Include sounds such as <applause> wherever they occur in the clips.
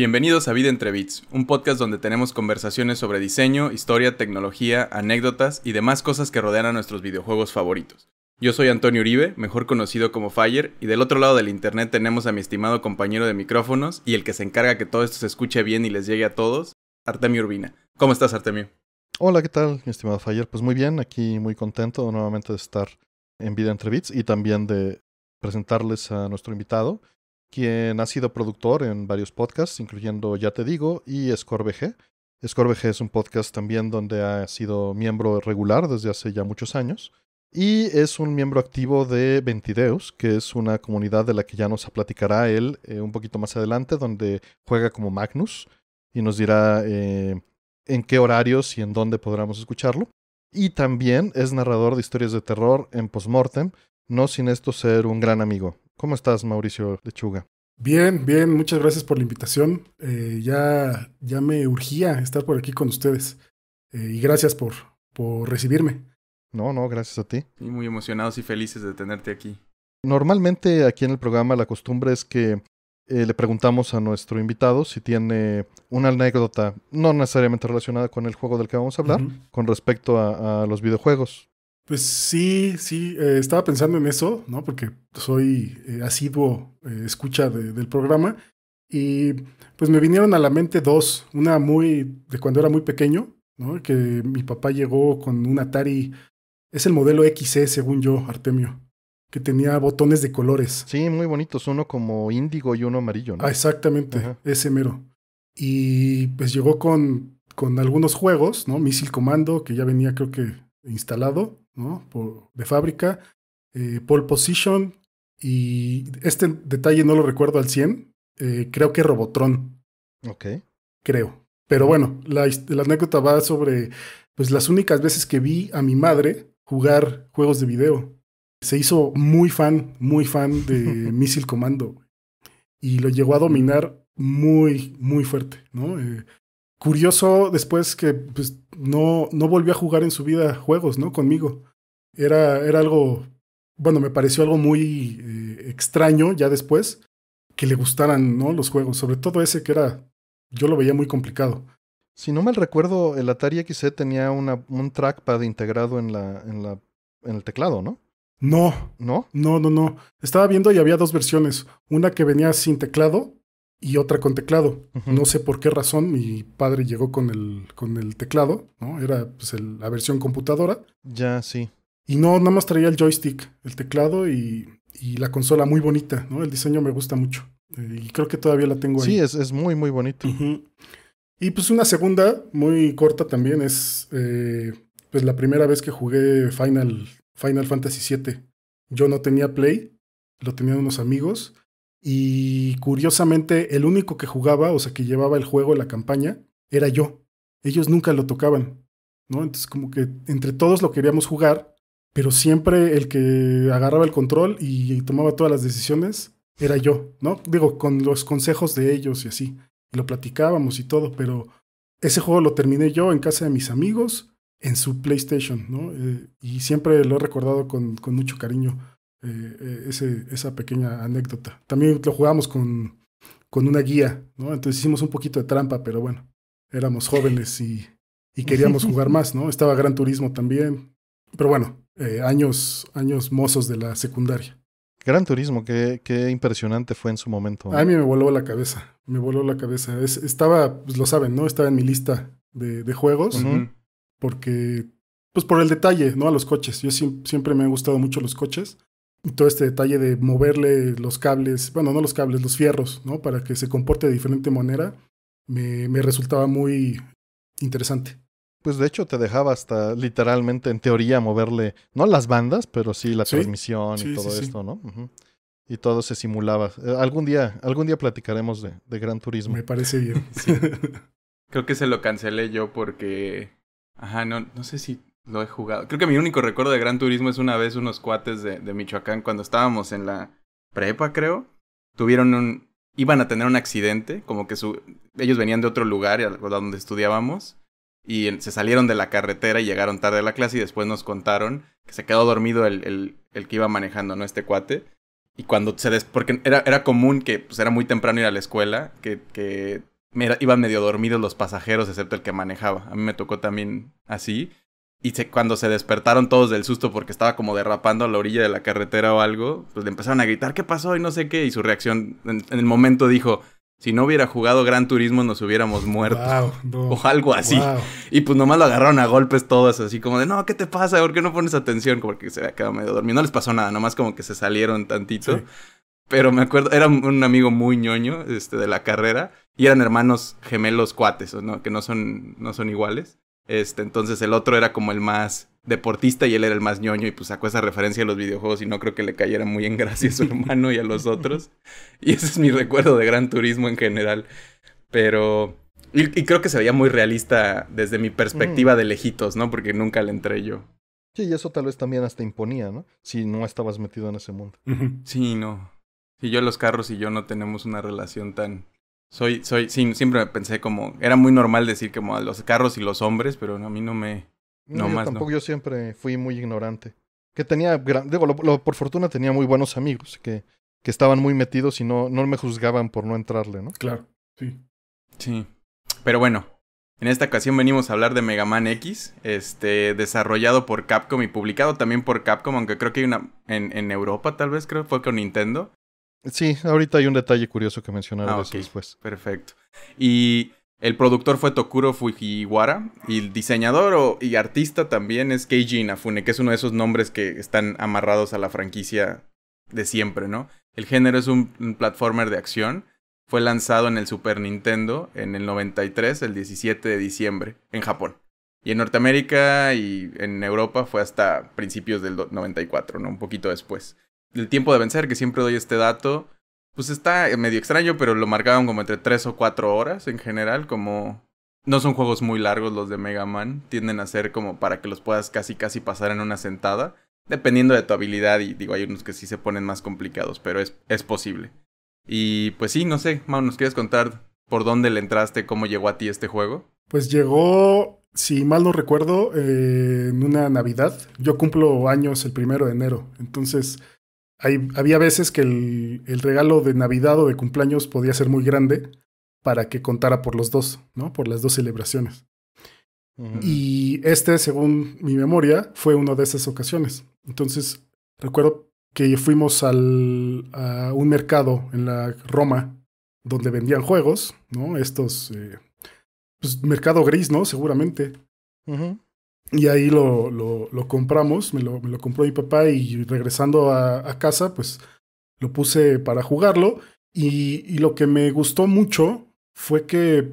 Bienvenidos a Vida entre Bits, un podcast donde tenemos conversaciones sobre diseño, historia, tecnología, anécdotas y demás cosas que rodean a nuestros videojuegos favoritos. Yo soy Antonio Uribe, mejor conocido como Fire, y del otro lado del internet tenemos a mi estimado compañero de micrófonos y el que se encarga que todo esto se escuche bien y les llegue a todos, Artemio Urbina. ¿Cómo estás, Artemio? Hola, ¿qué tal, mi estimado Fire? Pues muy bien, aquí muy contento nuevamente de estar en Vida entre Bits y también de presentarles a nuestro invitado, quien ha sido productor en varios podcasts, incluyendo Ya Te Digo y ScoreBG. ScoreBG es un podcast también donde ha sido miembro regular desde hace ya muchos años. Y es un miembro activo de Ventideus, que es una comunidad de la que ya nos platicará él eh, un poquito más adelante, donde juega como Magnus y nos dirá eh, en qué horarios y en dónde podremos escucharlo. Y también es narrador de historias de terror en Postmortem, no sin esto ser un gran amigo. ¿Cómo estás, Mauricio Lechuga? Bien, bien, muchas gracias por la invitación. Eh, ya, ya me urgía estar por aquí con ustedes. Eh, y gracias por, por recibirme. No, no, gracias a ti. Y muy emocionados y felices de tenerte aquí. Normalmente aquí en el programa la costumbre es que eh, le preguntamos a nuestro invitado si tiene una anécdota no necesariamente relacionada con el juego del que vamos a hablar, con respecto a, los videojuegos. Pues sí, sí, eh, estaba pensando en eso, ¿no? Porque soy eh, asiduo eh, escucha del programa y pues me vinieron a la mente dos, una muy de cuando era muy pequeño, ¿no? Que mi papá llegó con un Atari, es el modelo XC e, según yo, Artemio, que tenía botones de colores. Sí, muy bonitos, uno como índigo y uno amarillo, ¿no? Ah, exactamente, ese mero. Y pues llegó con, con algunos juegos, ¿no? Missile comando que ya venía creo que instalado ¿no? de fábrica. Eh, pole position. Y este detalle no lo recuerdo al 100. Eh, creo que Robotron. Ok. Creo. Pero bueno, la, la, anécdota va sobre pues, las únicas veces que vi a mi madre jugar juegos de video. Se hizo muy fan, muy fan de <laughs> Missile Commando. Y lo llegó a dominar muy, muy fuerte, ¿no? Eh, curioso después que pues, no, no volvió a jugar en su vida juegos, ¿no? Conmigo. Era, era algo, bueno, me pareció algo muy eh, extraño ya después que le gustaran, ¿no? Los juegos, sobre todo ese que era, yo lo veía muy complicado. Si no mal recuerdo, el Atari XC e tenía un trackpad integrado en, la, en, la, en el teclado, ¿no? No. ¿No? No, no, no. Estaba viendo y había dos versiones. Una que venía sin teclado y otra con teclado. No sé por qué razón mi padre llegó con el, con el teclado, ¿no? Era pues, la versión computadora. Ya, sí. Y no, nada más traía el joystick, el teclado y, la consola muy bonita, ¿no? El diseño me gusta mucho. Eh, y creo que todavía la tengo ahí. Sí, es, es muy, muy bonito. Y pues una segunda, muy corta también, es eh, pues la primera vez que jugué Final, Final Fantasy VII. Yo no tenía Play, lo tenían unos amigos y curiosamente, el único que jugaba, o sea, que llevaba el juego, la campaña, era yo. Ellos nunca lo tocaban, ¿no? Entonces, como que entre todos lo queríamos jugar, pero siempre el que agarraba el control y, tomaba todas las decisiones era yo, ¿no? Digo, con los consejos de ellos y así. lo platicábamos y todo, pero ese juego lo terminé yo en casa de mis amigos, en su PlayStation, ¿no? Eh, y siempre lo he recordado con mucho cariño. Eh, ese, esa pequeña anécdota. También lo jugamos con, con una guía, ¿no? Entonces hicimos un poquito de trampa, pero bueno, éramos jóvenes y, queríamos jugar <laughs> más, ¿no? Estaba Gran Turismo también, pero bueno, eh, años, años mozos de la secundaria. Gran Turismo, qué, qué, impresionante fue en su momento. A mí me voló la cabeza, me voló la cabeza. estaba, pues lo saben, ¿no? Estaba en mi lista de, juegos, porque, pues por el detalle, ¿no? A los coches. Yo siempre me han gustado mucho los coches todo este detalle de moverle los cables, bueno, no los cables, los fierros, ¿no? Para que se comporte de diferente manera, me, me resultaba muy interesante. Pues de hecho te dejaba hasta literalmente en teoría moverle, no las bandas, pero sí la transmisión y todo esto, ¿no? Y todo se simulaba. Eh, algún día, algún día platicaremos de, de Gran Turismo. Me parece bien. <laughs> Creo que se lo cancelé yo porque, ajá, no, no sé si lo he jugado. Creo que mi único recuerdo de Gran Turismo es una vez unos cuates de, Michoacán, cuando estábamos en la prepa, creo, tuvieron un... iban a tener un accidente, como que su, ellos venían de otro lugar, donde estudiábamos, y se salieron de la carretera y llegaron tarde a la clase y después nos contaron que se quedó dormido el, que iba manejando, ¿no? Este cuate. Y cuando se des... porque era, era común que, pues, era muy temprano ir a la escuela, que, que iban medio dormidos los pasajeros, excepto el que manejaba. A mí me tocó también así. Y cuando se despertaron todos del susto porque estaba como derrapando a la orilla de la carretera o algo, pues le empezaron a gritar, ¿qué pasó? Y no sé qué. Y su reacción en, el momento dijo, si no hubiera jugado Gran Turismo nos hubiéramos muerto. <laughs> O algo así. Y pues nomás lo agarraron a golpes todos, así como de, no, ¿qué te pasa? ¿Por qué no pones atención? Como que se había quedado medio dormido. No les pasó nada, nomás como que se salieron tantito. Pero me acuerdo, era un amigo muy ñoño este, de la carrera y eran hermanos gemelos cuates, ¿no? que no son, no son iguales. Este, entonces el otro era como el más deportista y él era el más ñoño y pues sacó esa referencia a los videojuegos y no creo que le cayera muy en gracia a su <laughs> hermano y a los otros. Y ese es mi recuerdo de Gran Turismo en general. Pero... Y, creo que se veía muy realista desde mi perspectiva mm. de lejitos, ¿no? Porque nunca le entré yo. Sí, y eso tal vez también hasta imponía, ¿no? Si no estabas metido en ese mundo. Sí, no. Si yo los carros y yo no tenemos una relación tan soy, soy, sí, siempre pensé como, era muy normal decir como a los carros y los hombres, pero a mí no me, no, tampoco, yo siempre fui muy ignorante. Que tenía, gran, digo, por fortuna tenía muy buenos amigos que, que estaban muy metidos y no, no me juzgaban por no entrarle, ¿no? Claro, sí. Sí. Pero bueno, en esta ocasión venimos a hablar de Mega Man X, este, desarrollado por Capcom y publicado también por Capcom, aunque creo que hay una en, en Europa tal vez, creo fue con Nintendo. Sí, ahorita hay un detalle curioso que mencionaré ah, después. Perfecto. Y el productor fue Tokuro Fujiwara y el diseñador o, y artista también es Keiji Inafune, que es uno de esos nombres que están amarrados a la franquicia de siempre, ¿no? El género es un, un platformer de acción. Fue lanzado en el Super Nintendo en el 93, el 17 de diciembre, en Japón. Y en Norteamérica y en Europa fue hasta principios del 94, ¿no? Un poquito después el tiempo de vencer, que siempre doy este dato, pues está medio extraño, pero lo marcaban como entre 3 o 4 horas en general, como... No son juegos muy largos los de Mega Man, tienden a ser como para que los puedas casi casi pasar en una sentada, dependiendo de tu habilidad y digo, hay unos que sí se ponen más complicados, pero es, es posible. Y pues sí, no sé, Mau, ¿nos quieres contar por dónde le entraste, cómo llegó a ti este juego? Pues llegó, si mal no recuerdo, eh, en una Navidad. Yo cumplo años el primero de enero, entonces había veces que el, regalo de Navidad o de cumpleaños podía ser muy grande para que contara por los dos, ¿no? Por las dos celebraciones. Y este, según mi memoria, fue una de esas ocasiones. Entonces, recuerdo que fuimos al, a un mercado en la Roma donde vendían juegos, ¿no? Estos, eh, pues mercado gris, ¿no? Seguramente. Ajá. Y ahí lo, lo, compramos, me lo, compró mi papá y regresando a, casa, pues lo puse para jugarlo. Y, lo que me gustó mucho fue que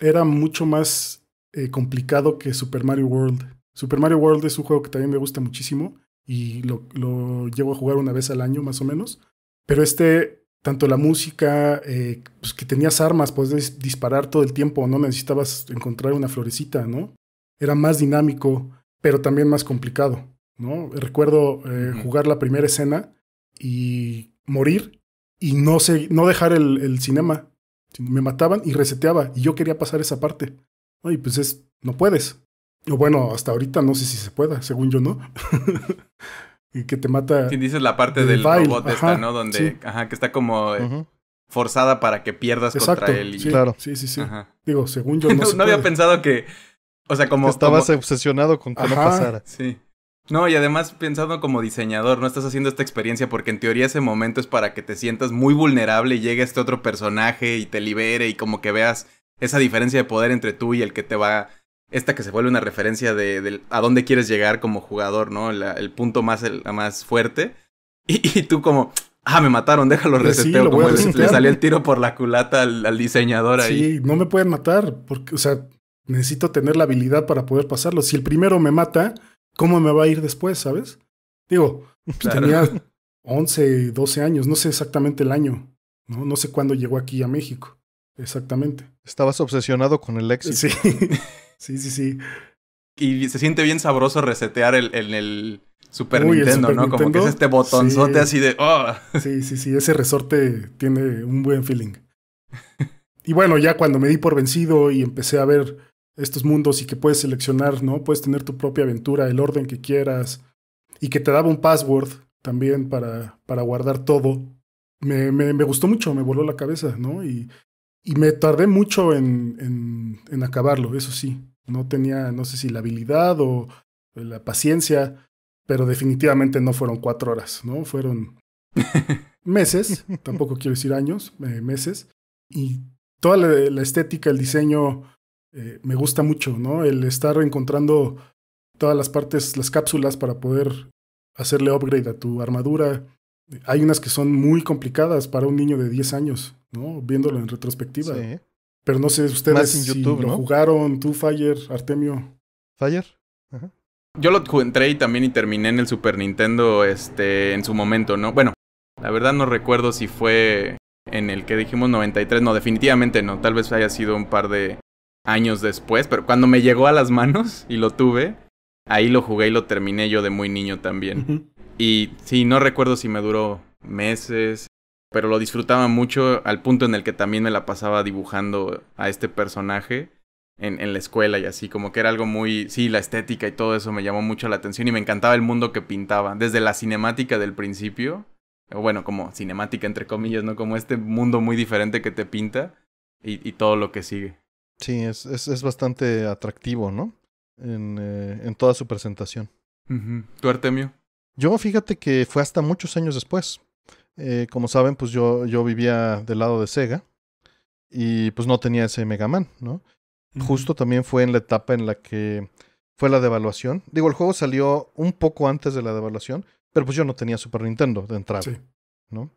era mucho más eh, complicado que Super Mario World. Super Mario World es un juego que también me gusta muchísimo y lo, llevo a jugar una vez al año más o menos. Pero este, tanto la música, eh, pues que tenías armas, podías disparar todo el tiempo, no necesitabas encontrar una florecita, ¿no? era más dinámico, pero también más complicado, ¿no? Recuerdo eh, jugar la primera escena y morir y no, se, no dejar el, el, cinema. Me mataban y reseteaba y yo quería pasar esa parte. Y pues es, no puedes. O bueno, hasta ahorita no sé si se pueda, según yo no. <laughs> y que te mata. Sí, dices la parte del, robot esta, ¿no? Donde, ajá, que está como... Eh, forzada para que pierdas contra él. Sí, Sí, sí, Digo, según yo no. <laughs> no había pensado que o sea, como. Estabas obsesionado con que no pasara. Sí. No, y además pensando como diseñador, no estás haciendo esta experiencia porque en teoría ese momento es para que te sientas muy vulnerable y llegue este otro personaje y te libere y como que veas esa diferencia de poder entre tú y el que te va. Esta que se vuelve una referencia de, a dónde quieres llegar como jugador, ¿no? el punto más, más fuerte. Y, tú como, ah, me mataron, déjalo pues reseteo. como le, salió el tiro por la culata al, al diseñador ahí. Sí, no me pueden matar, porque, o sea, necesito tener la habilidad para poder pasarlo. Si el primero me mata, ¿cómo me va a ir después, sabes? Digo, pues, tenía 11, 12 años, no sé exactamente el año, no, no sé cuándo llegó aquí a México, exactamente. Estabas obsesionado con el éxito. Sí, <laughs> sí, sí, Y se siente bien sabroso resetear el, el, Super Nintendo, ¿no? Como que es este botonzote así de... Oh". Sí, sí, sí, ese resorte tiene un buen feeling. Y bueno, ya cuando me di por vencido y empecé a ver estos mundos y que puedes seleccionar, ¿no? Puedes tener tu propia aventura, el orden que quieras. Y que te daba un password también para, para guardar todo. Me, me, gustó mucho, me voló la cabeza, ¿no? Y, y me tardé mucho en, en, acabarlo, eso sí. No tenía, no sé si la habilidad o la paciencia, pero definitivamente no fueron cuatro horas, ¿no? Fueron <laughs> meses, tampoco quiero decir años, eh, meses. Y toda la estética, el diseño, eh, me gusta mucho, ¿no? El estar encontrando todas las partes, las cápsulas para poder hacerle upgrade a tu armadura. Hay unas que son muy complicadas para un niño de 10 años, ¿no? Viéndolo en retrospectiva. Sí. Pero no sé ustedes lo jugaron, tú, Fire, Artemio. ¿Fire? Yo lo entré y también y terminé en el Super Nintendo este, en su momento, ¿no? Bueno, la verdad no recuerdo si fue en el que dijimos 93, no, definitivamente no, tal vez haya sido un par de, años después, pero cuando me llegó a las manos y lo tuve, ahí lo jugué y lo terminé yo de muy niño también. Y sí, no recuerdo si me duró meses, pero lo disfrutaba mucho al punto en el que también me la pasaba dibujando a este personaje en, la escuela y así, como que era algo muy, sí, la estética y todo eso me llamó mucho la atención y me encantaba el mundo que pintaba, desde la cinemática del principio, o bueno, como cinemática entre comillas, ¿no? Como este mundo muy diferente que te pinta y todo lo que sigue. Sí, es, es, es bastante atractivo, ¿no? En, eh, en toda su presentación. ¿Tú, ¿Tu Artemio? Yo fíjate que fue hasta muchos años después. Eh, como saben, pues yo, yo vivía del lado de Sega y pues no tenía ese Mega Man, ¿no? Justo también fue en la etapa en la que fue la devaluación. Digo, el juego salió un poco antes de la devaluación, pero pues yo no tenía Super Nintendo de entrada, ¿no?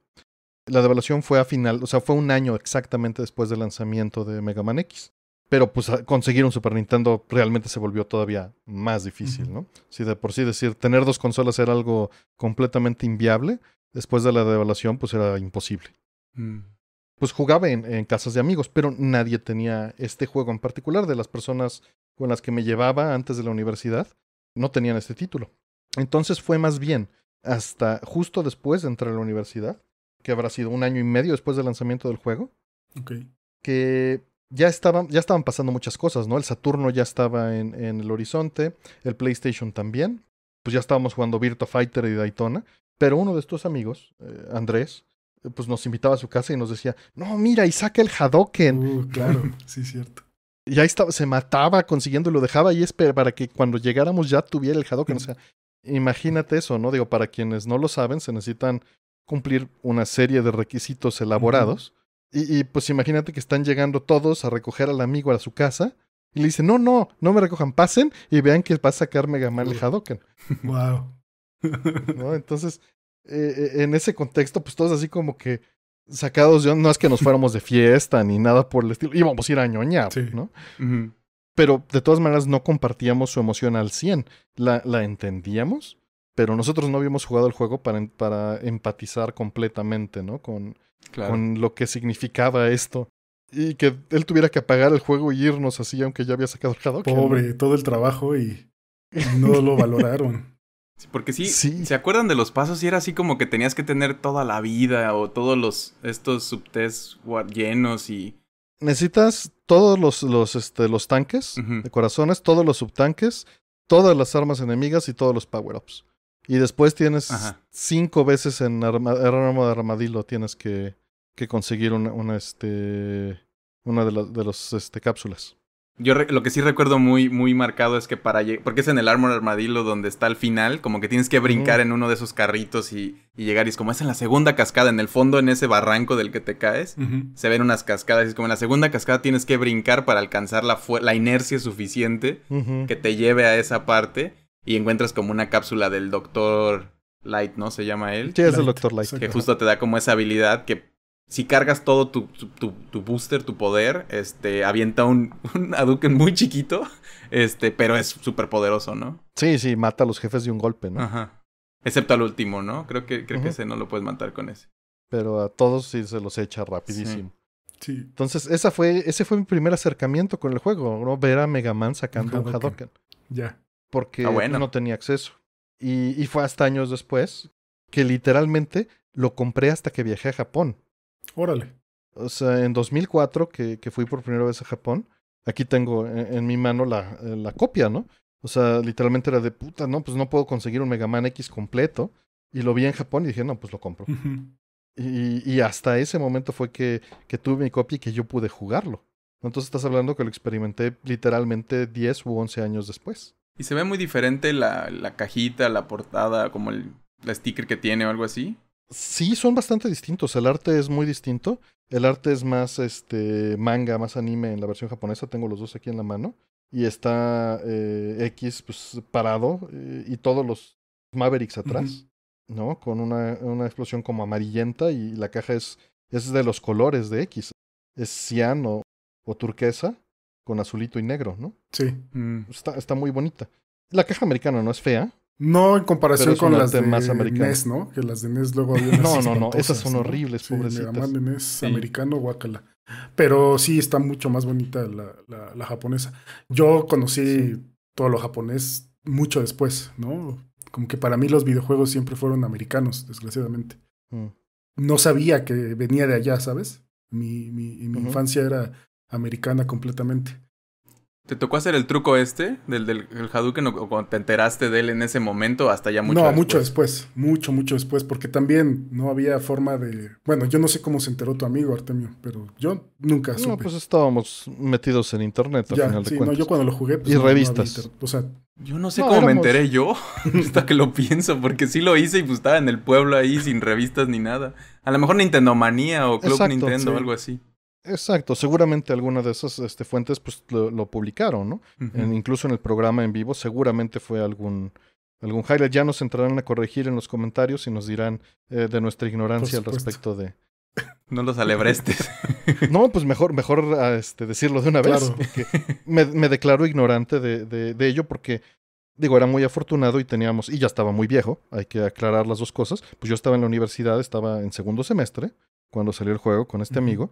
La devaluación fue a final, o sea, fue un año exactamente después del lanzamiento de Mega Man X. Pero pues conseguir un Super Nintendo realmente se volvió todavía más difícil, ¿no? Si de por sí decir, tener dos consolas era algo completamente inviable, después de la devaluación pues era imposible. Mm. Pues jugaba en, casas de amigos, pero nadie tenía este juego en particular de las personas con las que me llevaba antes de la universidad, no tenían este título. Entonces fue más bien hasta justo después de entrar a la universidad, que habrá sido un año y medio después del lanzamiento del juego, que ya estaban, ya estaban pasando muchas cosas, ¿no? El Saturno ya estaba en, el horizonte, el PlayStation también. Pues ya estábamos jugando Virtua Fighter y Daytona. Pero uno de estos amigos, eh, Andrés, eh, pues nos invitaba a su casa y nos decía, no, mira, y saca el Hadoken. Uh, claro, <laughs> sí, cierto. Y ahí estaba, se mataba consiguiendo y lo dejaba ahí para que cuando llegáramos ya tuviera el Hadoken. O sea, imagínate eso, ¿no? Digo, para quienes no lo saben, se necesitan cumplir una serie de requisitos elaborados. Y, pues imagínate que están llegando todos a recoger al amigo a su casa. Y le dicen, no, no, no me recojan, pasen y vean que va a sacar Mega Man el Hadoken. Wow. <laughs> <laughs> ¿No? Entonces, eh, eh, en ese contexto, pues todos así como que sacados, de... no es que nos fuéramos de fiesta ni nada por el estilo, íbamos a ir a ñoñar, ¿no? Pero de todas maneras no compartíamos su emoción al 100, la, la entendíamos, pero nosotros no habíamos jugado el juego para, para empatizar completamente, ¿no? Con, con lo que significaba esto. Y que él tuviera que apagar el juego y irnos así, aunque ya había sacado el Pobre, todo el trabajo y no lo <laughs> valoraron. porque sí, ¿se acuerdan de los pasos? Y era así como que tenías que tener toda la vida o todos los estos subtests llenos y... Necesitas todos los, los, este, tanques de corazones, todos los subtanques, todas las armas enemigas y todos los power-ups. Y después tienes cinco veces en arma, de armadillo tienes que, conseguir una, este, una de, las de este, cápsulas. Yo lo que sí recuerdo muy, muy marcado es que para llegar, porque es en el Armor Armadillo donde está el final, como que tienes que brincar en uno de esos carritos y, llegar y es como es en la segunda cascada, en el fondo en ese barranco del que te caes, se ven unas cascadas y es como en la segunda cascada tienes que brincar para alcanzar la, la inercia suficiente que te lleve a esa parte y encuentras como una cápsula del doctor Light, ¿no? Se llama él. Sí, es el doctor Light. Que justo te da como esa habilidad que si cargas todo tu, tu, tu, booster, tu poder, este, avienta un, un Hadouken muy chiquito, este, pero es súper poderoso, ¿no? Sí, sí, mata a los jefes de un golpe, ¿no? Ajá. Excepto al último, ¿no? Creo que, creo que ese no lo puedes matar con ese. Pero a todos sí se los echa rapidísimo. Sí. Entonces, esa fue, ese fue mi primer acercamiento con el juego, ¿no? Ver a Mega Man sacando un Hadoken. Un Hadouken. Ya porque ah, pues, no tenía acceso. Y, fue hasta años después que literalmente lo compré hasta que viajé a Japón. Órale. O sea, en 2004 que, que fui por primera vez a Japón, aquí tengo en, mi mano la, la, copia, ¿no? O sea, literalmente era de puta, ¿no? Pues no puedo conseguir un Mega Man X completo. Y lo vi en Japón y dije, no, pues lo compro. y, y, hasta ese momento fue que, que tuve mi copia y que yo pude jugarlo. Entonces estás hablando que lo experimenté literalmente 10 u 11 años después. Y se ve muy diferente la, la cajita, la portada, como el la sticker que tiene o algo así. Sí, son bastante distintos. El arte es muy distinto. El arte es más este manga, más anime en la versión japonesa. Tengo los dos aquí en la mano. Y está eh, X pues, parado eh, y todos los Mavericks atrás, ¿no? Con una, una, explosión como amarillenta y la caja es, es de los colores de X. Es ciano o turquesa con azulito y negro, ¿no? Sí. Mm. Está, está muy bonita. La caja americana no es fea. No en comparación con las de más NES, ¿no? Que las de NES luego había <laughs> No, no, no, esas son horribles, pobrecitas. americano, guácala. Pero sí está mucho más bonita la, la, japonesa. Yo conocí todo lo japonés mucho después, ¿no? Como que para mí los videojuegos siempre fueron americanos, desgraciadamente. Mm. No sabía que venía de allá, ¿sabes? Mi, mi, mi infancia era americana completamente. ¿Te tocó hacer el truco este del, del, el Hadouken o cuando te enteraste de él en ese momento hasta ya mucho no, No, mucho después, mucho, mucho después, porque también no había forma de... Bueno, yo no sé cómo se enteró tu amigo Artemio, pero yo nunca supe. No, pues estábamos metidos en internet al final de cuentas. yo cuando lo jugué... Pues, y revistas. o sea... Yo no sé cómo me enteré yo, <laughs> hasta que lo pienso, porque sí lo hice y pues estaba en el pueblo ahí sin revistas ni nada. A lo mejor Nintendo Manía o Club Nintendo o algo así. Exacto, seguramente alguna de esas este, fuentes pues, lo, publicaron, ¿no? incluso en el programa en vivo seguramente fue algún, algún highlight. Ya nos entrarán a corregir en los comentarios y nos dirán eh, de nuestra ignorancia al respecto de... No los alebrestes. <laughs> no, pues mejor, mejor ah, este, decirlo de una vez. Porque me, declaro ignorante de, de, ello porque digo, era muy afortunado y teníamos, y ya estaba muy viejo, hay que aclarar las dos cosas, pues yo estaba en la universidad, estaba en segundo semestre cuando salió el juego con este amigo,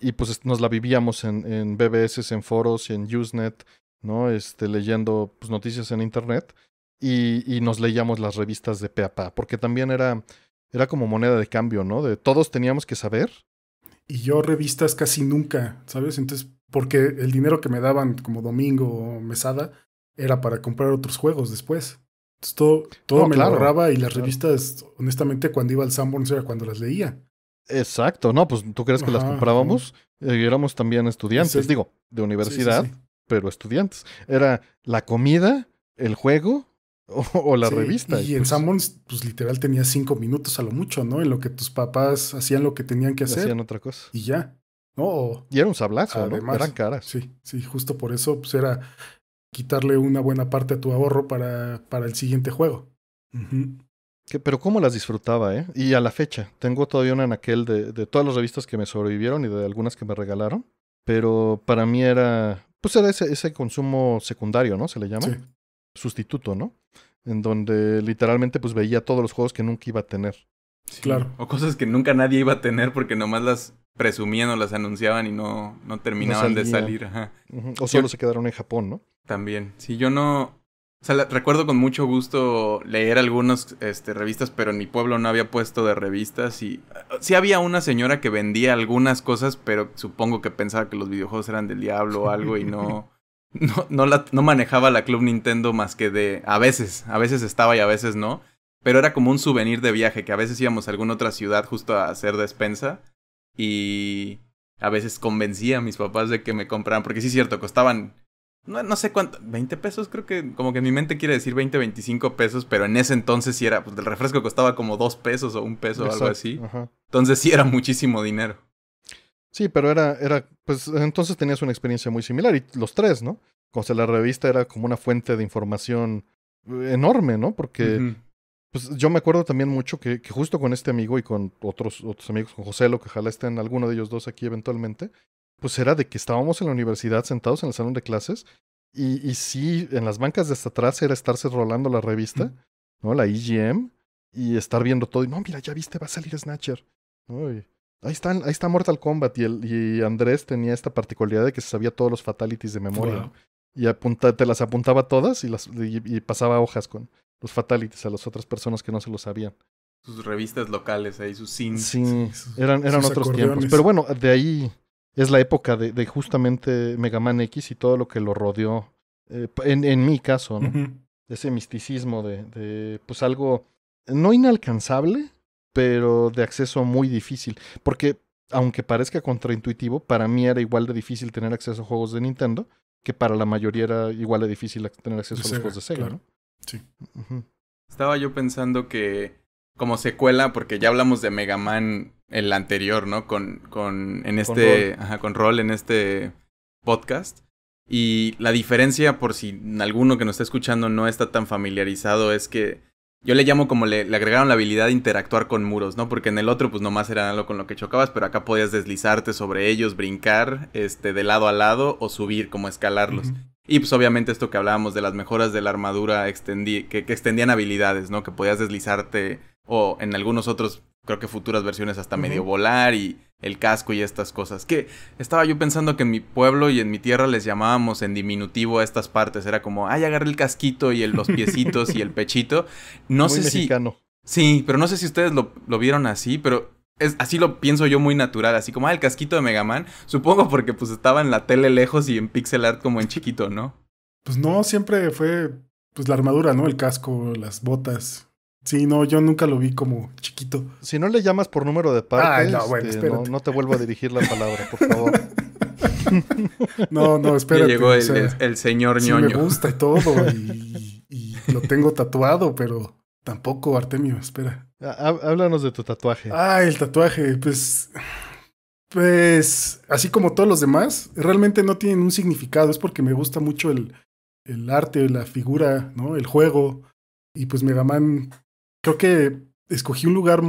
y pues nos la vivíamos en, en BBS, en foros, en Usenet, ¿no? Este, leyendo pues, noticias en internet y, nos leíamos las revistas de pa, porque también era, era como moneda de cambio, ¿no? De todos teníamos que saber. Y yo revistas casi nunca, ¿sabes? Entonces, porque el dinero que me daban como domingo o mesada era para comprar otros juegos después. todo, todo me ahorraba y las revistas, honestamente, cuando iba al Sanborns era cuando las leía. Exacto, no, pues tú crees que las comprábamos. Eh, y éramos también estudiantes, digo, de universidad, pero estudiantes. Era la comida, el juego <laughs> o, la revista. Y, en pues Sammons, pues literal tenía cinco minutos a lo mucho, ¿no? En lo que tus papás hacían lo que tenían que hacer. Hacían otra cosa. Y ya. No, y era un sablazo, además, ¿no? Eran caras. Sí, sí, justo por eso, pues era quitarle una buena parte a tu ahorro para, para el siguiente juego. Ajá pero cómo las disfrutaba, ¿eh? Y a la fecha, tengo todavía una en aquel de, todas las revistas que me sobrevivieron y de algunas que me regalaron, pero para mí era, pues era ese, consumo secundario, ¿no? Se le llama. Sustituto, ¿no? En donde literalmente pues veía todos los juegos que nunca iba a tener. Sí. Claro. O cosas que nunca nadie iba a tener porque nomás las presumían o las anunciaban y no, no terminaban de salir. O solo se quedaron en Japón, ¿no? También. Si yo no, o sea, recuerdo con mucho gusto leer algunas este, revistas, pero en mi pueblo no había puesto de revistas y uh, sí había una señora que vendía algunas cosas, pero supongo que pensaba que los videojuegos eran del diablo o algo y no, <laughs> no, no, no manejaba la Club Nintendo más que de a veces, a veces estaba y a veces no, pero era como un souvenir de viaje que a veces íbamos a alguna otra ciudad justo a hacer despensa y a veces convencía a mis papás de que me compraran, porque sí es cierto, costaban no, no, sé cuánto, 20 pesos creo que, como que en mi mente quiere decir 20, 25 pesos, pero en ese entonces sí era, pues el refresco costaba como 2 pesos o 1 peso o algo así. Entonces sí era muchísimo dinero. Sí, pero era, era, pues entonces tenías una experiencia muy similar y los tres, ¿no? O sea, la revista era como una fuente de información eh, enorme, ¿no? Porque, pues yo me acuerdo también mucho que, justo con este amigo y con otros, otros amigos, con José, lo que ojalá estén alguno de ellos dos aquí eventualmente, pues era de que estábamos en la universidad sentados en el salón de clases y, y sí, en las bancas de hasta atrás era estarse rolando la revista, ¿no? La EGM y estar viendo todo y no, mira, ya viste, va a salir Snatcher. Ahí, están, ahí está Mortal Kombat y, el, y Andrés tenía esta particularidad de que se sabía todos los fatalities de memoria. Y apunta, te las apuntaba todas y, las, y, pasaba hojas con los fatalities a las otras personas que no se lo sabían. Sus revistas locales ahí, sus sins. Sí, eran, eran otros tiempos. Pero bueno, de ahí, es la época de, justamente Mega Man X y todo lo que lo rodeó, eh, en, mi caso, Ese misticismo de, de, pues algo no inalcanzable, pero de acceso muy difícil. Porque, aunque parezca contraintuitivo, para mí era igual de difícil tener acceso a juegos de Nintendo, que para la mayoría era igual de difícil tener acceso a los juegos de Sega, ¿no? Sí. Estaba yo pensando que como secuela, porque ya hablamos de Mega Man el anterior, ¿no? Con, con, en este, Rol. con en este podcast. Y la diferencia, por si alguno que nos está escuchando no está tan familiarizado, es que yo le llamo como le, agregaron la habilidad de interactuar con muros, ¿no? Porque en el otro, pues nomás era algo con lo que chocabas, pero acá podías deslizarte sobre ellos, brincar, este, de lado a lado o subir, como escalarlos. Y pues obviamente esto que hablábamos de las mejoras de la armadura extendí, que, extendían habilidades, ¿no? Que podías deslizarte o en algunos otros creo que futuras versiones hasta medio volar y el casco y estas cosas. Que estaba yo pensando que en mi pueblo y en mi tierra les llamábamos en diminutivo a estas partes. Era como, ay, agarré el casquito y los piecitos y el <laughs> pechito. No sé si. Sí, pero no sé si ustedes lo, vieron así, pero es, así lo pienso yo muy natural, así como, ah, el casquito de Mega Man, supongo porque pues estaba en la tele lejos y en pixel art como en chiquito, ¿no? Pues no, siempre fue pues la armadura, ¿no? El casco, las botas. Sí, no, yo nunca lo vi como chiquito. Si no le llamas por número de parte, este, no, te vuelvo a dirigir la palabra, por favor. <laughs> no, no, espérate. Ya llegó el, señor ñoño. me gusta y todo, <laughs> y, lo tengo tatuado, pero tampoco, Artemio, espera. Ah, háblanos de tu tatuaje. Ah, el tatuaje, pues. Pues, así como todos los demás, realmente no tienen un significado. Es porque me gusta mucho el, el arte, la figura, ¿no? El juego. Y pues me creo que escogí un lugar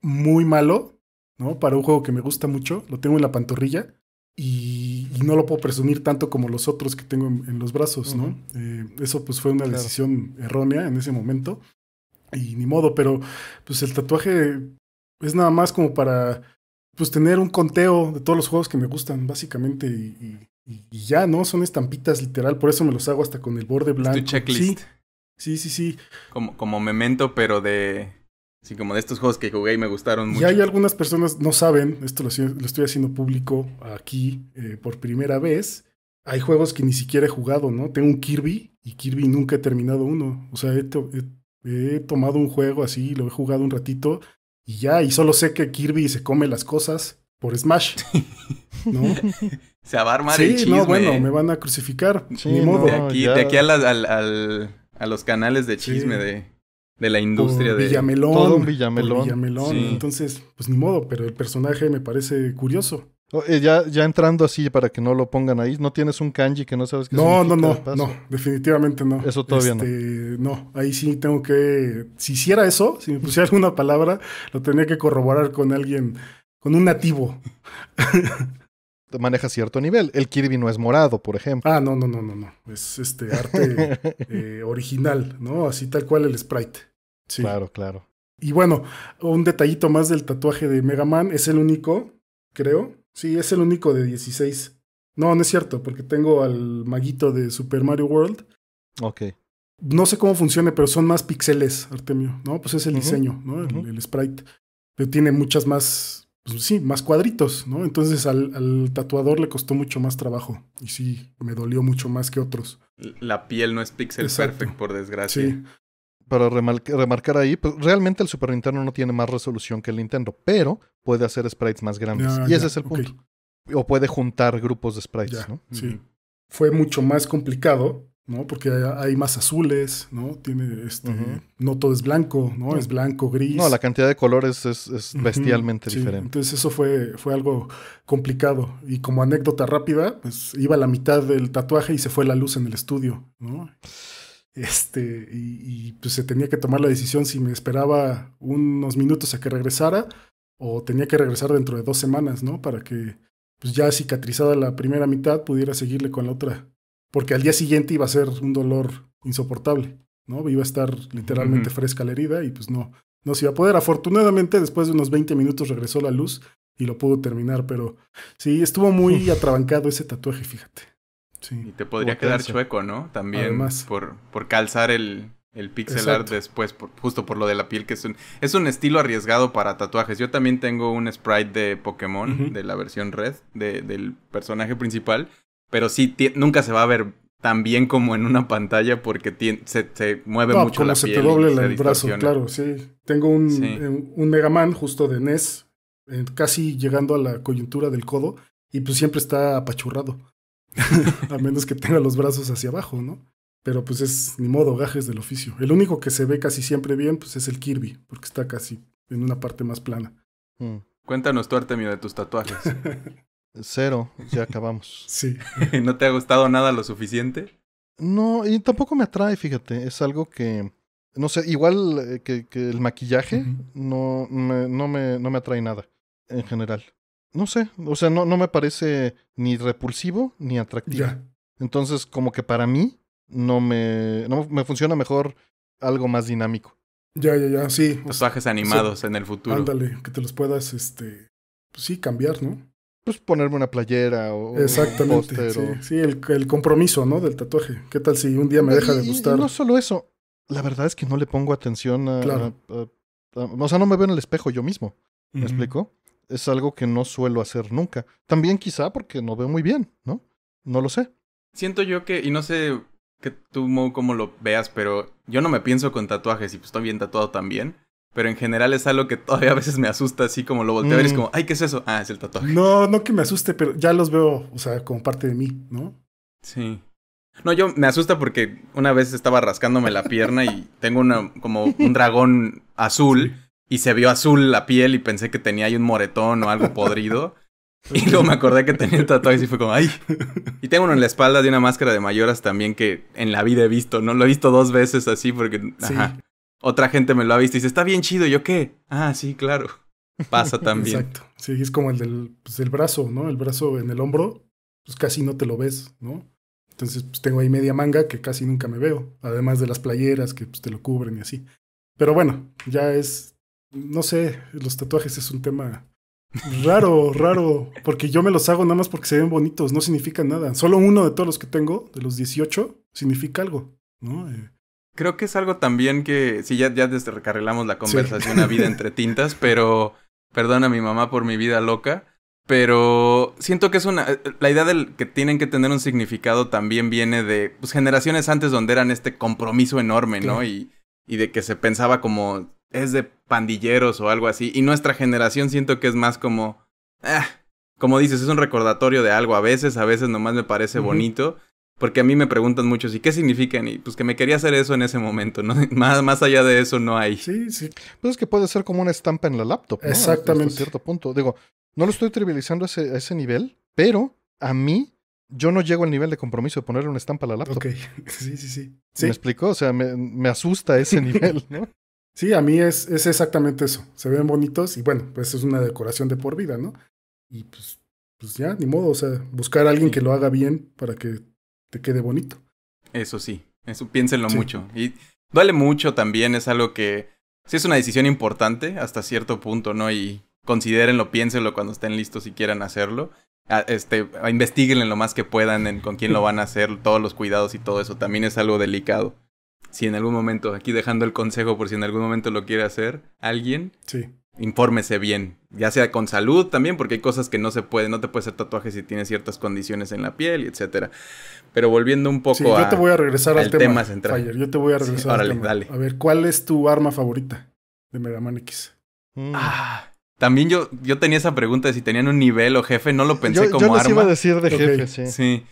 muy malo, ¿no? Para un juego que me gusta mucho, lo tengo en la pantorrilla y, no lo puedo presumir tanto como los otros que tengo en, los brazos, ¿no? Eh, eso pues fue una decisión errónea en ese momento y ni modo, pero pues el tatuaje es nada más como para pues tener un conteo de todos los juegos que me gustan, básicamente, y, ya, ¿no? Son estampitas literal, por eso me los hago hasta con el borde blanco. Sí, sí, sí. Como, como memento, pero de. Sí, como de estos juegos que jugué y me gustaron mucho. Y hay algunas personas, no saben, esto lo, estoy haciendo público aquí eh, por primera vez. Hay juegos que ni siquiera he jugado, ¿no? Tengo un Kirby y Kirby nunca he terminado uno. O sea, he, tomado un juego así, lo he jugado un ratito y ya, y solo sé que Kirby se come las cosas por Smash. <laughs> ¿No? se va a armar sí, No, bueno, me van a crucificar. De aquí, al a los canales de chisme de, de, la industria de Villamelón. Todo un Villamelón. Villamelón. Entonces, pues ni modo, pero el personaje me parece curioso. Eh, ya, entrando así para que no lo pongan ahí, ¿no tienes un kanji que no sabes qué no, No, no, no, definitivamente no. Eso todavía no. Este, no, ahí sí tengo que. Si hiciera eso, si me pusiera <laughs> alguna palabra, lo tenía que corroborar con alguien, con un nativo. <laughs> maneja cierto nivel. El Kirby no es morado, por ejemplo. Ah, no, no, no, no, no. Es este arte <laughs> eh, original, ¿no? Así tal cual el sprite. Sí. Claro, claro. Y bueno, un detallito más del tatuaje de Mega Man. Es el único, creo. Sí, es el único de 16. No, no es cierto, porque tengo al maguito de Super Mario World. Ok. No sé cómo funcione, pero son más píxeles, Artemio, ¿no? Pues es el diseño, ¿no? el, sprite. Pero tiene muchas más pues sí, más cuadritos, ¿no? Entonces al, al, tatuador le costó mucho más trabajo y sí, me dolió mucho más que otros. La piel no es pixel perfect, por desgracia. Sí. Para remarcar ahí, pues, realmente el Super Nintendo no tiene más resolución que el Nintendo, pero puede hacer sprites más grandes. Ah, y ese es el punto. O puede juntar grupos de sprites, ¿no? Sí. Fue mucho más complicado ¿no? Porque hay más azules, ¿no? Tiene este, no todo es blanco, ¿no? Es blanco, gris. No, la cantidad de colores es, bestialmente diferente. Entonces eso fue, fue algo complicado. Y como anécdota rápida, pues iba la mitad del tatuaje y se fue la luz en el estudio, ¿no? Este, y, y pues se tenía que tomar la decisión si me esperaba unos minutos a que regresara o tenía que regresar dentro de dos semanas, ¿no? Para que pues ya cicatrizada la primera mitad pudiera seguirle con la otra porque al día siguiente iba a ser un dolor insoportable, ¿no? Iba a estar literalmente fresca la herida y pues no, no se iba a poder. Afortunadamente, después de unos 20 minutos regresó la luz y lo pudo terminar, pero sí, estuvo muy atrabancado ese tatuaje, fíjate. Sí, y te podría quedar chueco, ¿no? También Además. Por, por calzar el, el pixel art después, justo por lo de la piel, que es un, es un estilo arriesgado para tatuajes. Yo también tengo un sprite de Pokémon, de la versión red, del personaje principal, pero sí nunca se va a ver tan bien como en una pantalla porque se, se, mueve mucho como se Te doble el brazo, claro, sí. Tengo un, eh, un Mega Man justo de NES, eh, casi llegando a la coyuntura del codo, y pues siempre está apachurrado. <laughs> a menos que tenga los brazos hacia abajo, ¿no? Pero pues es ni modo, gajes del oficio. El único que se ve casi siempre bien, pues es el Kirby, porque está casi en una parte más plana. Mm. Cuéntanos tu Artemio de tus tatuajes. <laughs> Cero, ya acabamos. <laughs> sí. <laughs> ¿No te ha gustado nada lo suficiente? No, y tampoco me atrae, fíjate. Es algo que. No sé, igual eh, que, el maquillaje, no, me, no, me, no me atrae nada en general. No sé, o sea, no, no me parece ni repulsivo ni atractivo. Entonces, como que para mí, no me, no me funciona mejor algo más dinámico. Ya, ya, ya, sí. Tatuajes animados en el futuro. Ándale, que te los puedas, este, pues sí, cambiar, ¿no? pues ponerme una playera o Exactamente, un Sí, el, el, compromiso, ¿no? Del tatuaje. ¿Qué tal si un día me deja de gustar? Y no solo eso, la verdad es que no le pongo atención a, claro. o sea, no me veo en el espejo yo mismo. ¿Me explico? Es algo que no suelo hacer nunca. También quizá porque no veo muy bien, ¿no? No lo sé. Siento yo que, y no sé que tú, cómo lo veas, pero yo no me pienso con tatuajes y pues estoy bien tatuado también. Pero en general es algo que todavía a veces me asusta, así como lo volteo y es mm. como, ay, ¿qué es eso? Ah, es el tatuaje. No, no que me asuste, pero ya los veo, o sea, como parte de mí, ¿no? Sí. No, yo me asusta porque una vez estaba rascándome la pierna y tengo una, como un dragón azul y se vio azul la piel y pensé que tenía ahí un moretón o algo podrido. <laughs> Y luego me acordé que tenía el tatuaje y fue como, ¡ay! Y tengo uno en la espalda de una máscara de mayoras también que en la vida he visto, ¿no? Lo he visto dos veces así porque otra gente me lo ha visto y dice, está bien chido, ¿yo qué? Ah, sí, claro. Pasa <laughs> también. Exacto. Sí, es como el del pues, brazo, ¿no? El brazo en el hombro, pues casi no te lo ves, ¿no? Entonces, pues tengo ahí media manga que casi nunca me veo, además de las playeras que pues, te lo cubren y así. Pero bueno, ya es, no sé, los tatuajes es un tema raro, raro, porque yo me los hago nada más porque se ven bonitos, no significa nada. Solo uno de todos los que tengo, de los 18, significa algo, ¿no? Eh, creo que es algo también que, sí, ya, ya la conversación a vida <laughs> entre tintas, pero perdona a mi mamá por mi vida loca, pero siento que es una, eh, la idea de que tienen que tener un significado también viene de pues, generaciones antes donde eran este compromiso enorme, ¿no? Y, y de que se pensaba como es de pandilleros o algo así, y nuestra generación siento que es más como, ah, como dices, es un recordatorio de algo a veces, a veces nomás me parece bonito. Porque a mí me preguntan mucho, ¿y qué significan? Y pues que me quería hacer eso en ese momento, ¿no? <laughs> Más, más allá de eso no hay. Sí, sí. Pues es que puede ser como una estampa en la laptop. ¿no? Exactamente. En cierto punto. Digo, no lo estoy trivializando a ese, nivel, pero a mí yo no llego al nivel de compromiso de ponerle una estampa a la laptop. Ok, sí, <laughs> sí, sí. ¿Sí? ¿Me explicó? O sea, me, asusta ese nivel, ¿no? <laughs> sí, a mí es, es exactamente eso. Se ven bonitos y bueno, pues es una decoración de por vida, ¿no? Y pues, pues ya, ni modo. O sea, buscar a alguien que lo haga bien para que quede bonito. Eso sí, eso piénsenlo mucho. Y duele mucho también, es algo que sí es una decisión importante hasta cierto punto, ¿no? Y considérenlo, piénsenlo cuando estén listos si quieran hacerlo. A, ah, este, a lo más que puedan en con quién lo van a hacer, todos los cuidados y todo eso. También es algo delicado. Si en algún momento, aquí dejando el consejo por si en algún momento lo quiere hacer alguien, sí infórmese bien, ya sea con salud también, porque hay cosas que no se pueden, no te puedes hacer tatuajes si tienes ciertas condiciones en la piel, etcétera. Pero volviendo un poco sí, yo te voy a regresar al tema, central. yo te voy a regresar al tema. A ver, ¿cuál es tu arma favorita de Mega X? Mm. Ah, también yo, yo tenía esa pregunta de si tenían un nivel o jefe, no lo pensé como yo arma. iba a decir de jefe, Sí.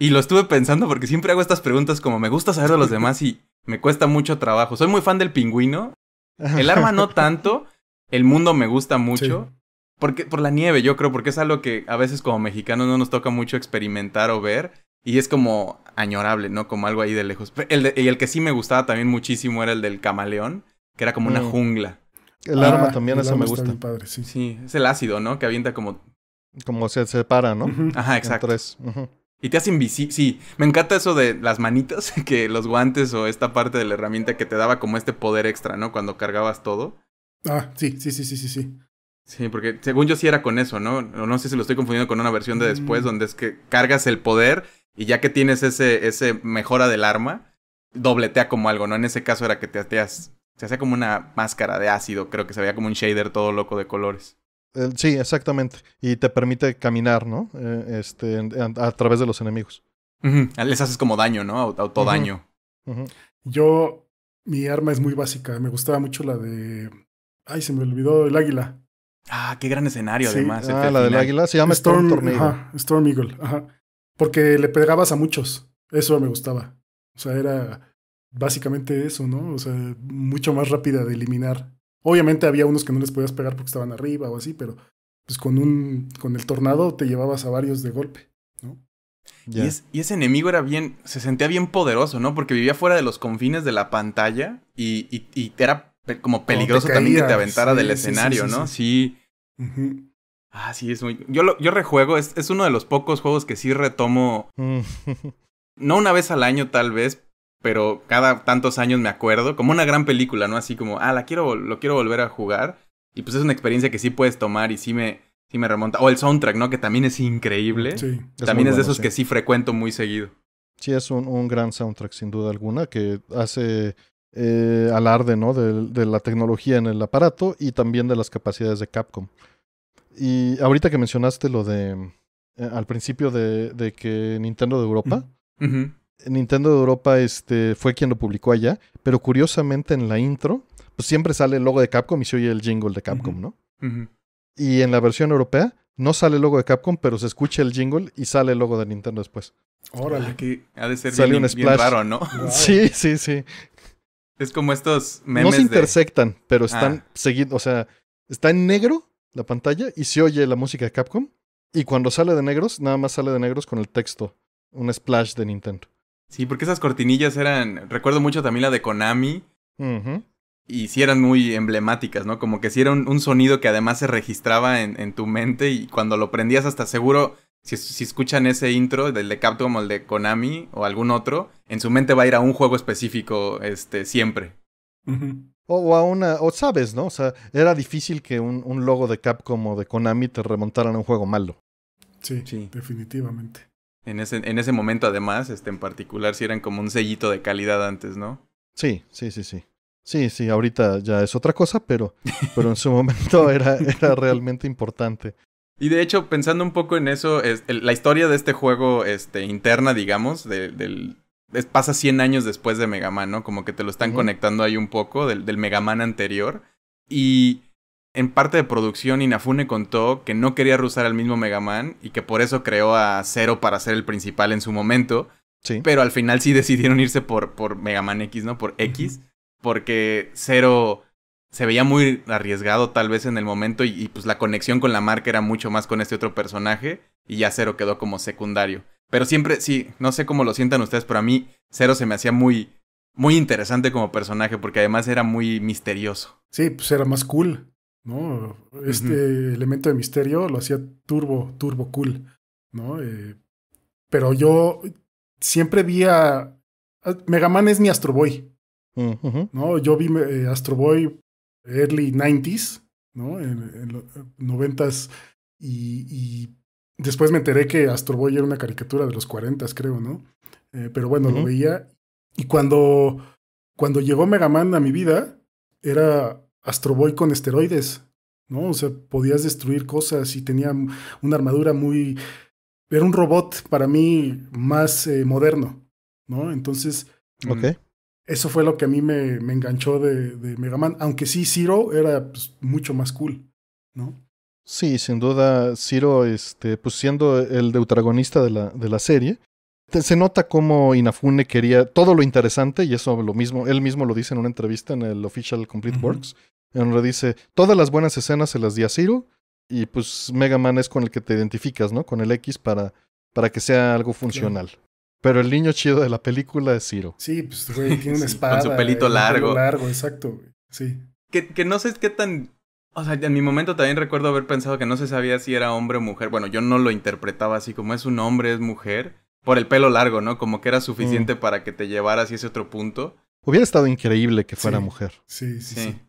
Y lo estuve pensando porque siempre hago estas preguntas como me gusta saber de los demás y me cuesta mucho trabajo. Soy muy fan del pingüino. El arma no <laughs> tanto, el mundo me gusta mucho. Porque, por la nieve, yo creo, porque es algo que a veces como mexicanos no nos toca mucho experimentar o ver. Y es como añorable, ¿no? Como algo ahí de lejos. El y el que sí me gustaba también muchísimo era el del camaleón, que era como una mm. jungla. El arma ah, también, eso me gusta. sí. sí. es el ácido, ¿no? Que avienta como... Como se separa, ¿no? Ajá, exacto. Y te hace invisible. Sí, me encanta eso de las manitas, <laughs> que los guantes o esta parte de la herramienta que te daba como este poder extra, ¿no? Cuando cargabas todo. Ah, sí, sí, sí, sí, sí, sí. Sí, porque según yo sí era con eso, ¿no? No sé si lo estoy confundiendo con una versión de después, mm. donde es que cargas el poder y ya que tienes ese, ese mejora del arma, dobletea como algo, ¿no? En ese caso era que te hacías, Se hacía como una máscara de ácido, creo que se veía como un shader todo loco de colores. Eh, sí, exactamente. Y te permite caminar, ¿no? Eh, este, a, través de los enemigos. Les haces como daño, ¿no? Autodaño. Yo, mi arma es muy básica. Me gustaba mucho la de Ay, se me olvidó el águila. Ah, qué gran escenario, además. Ah, la del águila se llama Storm, Eagle. Storm Eagle, ajá. Porque le pegabas a muchos. Eso me gustaba. O sea, era básicamente eso, ¿no? O sea, mucho más rápida de eliminar. Obviamente había unos que no les podías pegar porque estaban arriba o así, pero pues con un con el tornado te llevabas a varios de golpe, ¿no? Y, ese enemigo era bien, se sentía bien poderoso, ¿no? Porque vivía fuera de los confines de la pantalla y, y, y era como peligroso también que te aventara del escenario, ¿no? Sí. Ah, sí, es muy... Yo, lo, yo rejuego, es, es, uno de los pocos juegos que sí retomo. Mm. <laughs> no una vez al año tal vez, pero cada tantos años me acuerdo. Como una gran película, ¿no? Así como, ah, la quiero, lo quiero volver a jugar. Y pues es una experiencia que sí puedes tomar y sí me, sí me remonta. O el soundtrack, ¿no? Que también es increíble. Sí. también es, de esos que sí frecuento muy seguido. Sí, es un, un gran soundtrack, sin duda alguna, que hace eh, alarde ¿no? de, la tecnología en el aparato y también de las capacidades de Capcom. Y ahorita que mencionaste lo de, eh, al principio de, que Nintendo de Europa, mm, Nintendo de Europa este, fue quien lo publicó allá, pero curiosamente en la intro, pues siempre sale el logo de Capcom y se oye el jingle de Capcom, ¿no? Y en la versión europea no sale el logo de Capcom, pero se escucha el jingle y sale el logo de Nintendo después. Órale, ah, que ha de ser bien, un raro, ¿no? <laughs> Sí, sí, sí. Es como estos memes. No se intersectan, pero ah. están seguidos. O sea, está en negro la pantalla y se oye la música de Capcom. Y cuando sale de negros, nada más sale de negros con el texto. Un splash de Nintendo. Sí, porque esas cortinillas eran. Recuerdo mucho también la de Konami. Y sí eran muy emblemáticas, ¿no? Como que sí era un, sonido que además se registraba en, tu mente y cuando lo prendías hasta seguro si, escuchan ese intro del de Capcom o el de Konami o algún otro, en su mente va a ir a un juego específico este, siempre. O, a una, o sabes, ¿no? O sea, era difícil que un, logo de Capcom o de Konami te remontaran a un juego malo. Sí, sí. definitivamente. En ese, en ese momento, además, este, en particular, si eran como un sellito de calidad antes, ¿no? Sí, sí, sí, sí. Sí, sí, ahorita ya es otra cosa, pero, pero en su <laughs> momento era, era realmente importante. Y de hecho, pensando un poco en eso, la historia de este juego este, interna, digamos, del, pasa 100 años después de Mega Man, ¿no? Como que te lo están conectando ahí un poco del, del Mega Man anterior. Y en parte de producción, Inafune contó que no quería reusar al mismo Mega Man y que por eso creó a Zero para ser el principal en su momento. Sí. Pero al final sí decidieron irse por, por Mega Man X, ¿no? Por X. Porque Zero se veía muy arriesgado tal vez en el momento y, pues la conexión con la marca era mucho más con este otro personaje y ya Cero quedó como secundario. Pero siempre, sí, no sé cómo lo sientan ustedes, pero a mí Cero se me hacía muy, muy interesante como personaje porque además era muy misterioso. Sí, pues era más cool, ¿no? Este elemento de misterio lo hacía turbo, turbo cool, ¿no? Eh, pero yo siempre vi a... Megaman es mi Astro Boy. Mm, ¿no? Yo vi Astroboy. Eh, Astro Boy early 90s, ¿no? En, los 90s y, después me enteré que Astro Boy era una caricatura de los 40, creo, ¿no? Eh, pero bueno, lo veía. Y cuando, cuando llegó Mega Man a mi vida, era Astro Boy con esteroides, ¿no? O sea, podías destruir cosas y tenía una armadura muy... Era un robot para mí más eh, moderno, ¿no? Entonces... Okay eso fue lo que a mí me, enganchó de, Mega Man. Aunque sí, Zero era pues, mucho más cool, ¿no? Sí, sin duda, Zero, este, pues siendo el deutragonista de la, de la serie, se nota cómo Inafune quería todo lo interesante, y eso lo mismo, él mismo lo dice en una entrevista en el Official Complete Works, en donde dice, todas las buenas escenas se las di a Zero, y pues Mega Man es con el que te identificas, ¿no? Con el X para, que sea algo funcional. Pero el niño chido de la película es Ciro. Sí, pues, güey, tiene una <laughs> espada. Con su pelito largo. largo, exacto, Sí. Que, que no sé qué tan o sea, en mi momento también recuerdo haber pensado que no se sabía si era hombre o mujer. Bueno, yo no lo interpretaba así como es un hombre, es mujer. Por el pelo largo, ¿no? Como que era suficiente mm. para que te llevara hacia ese otro punto. Hubiera estado increíble que fuera mujer. sí, sí, sí,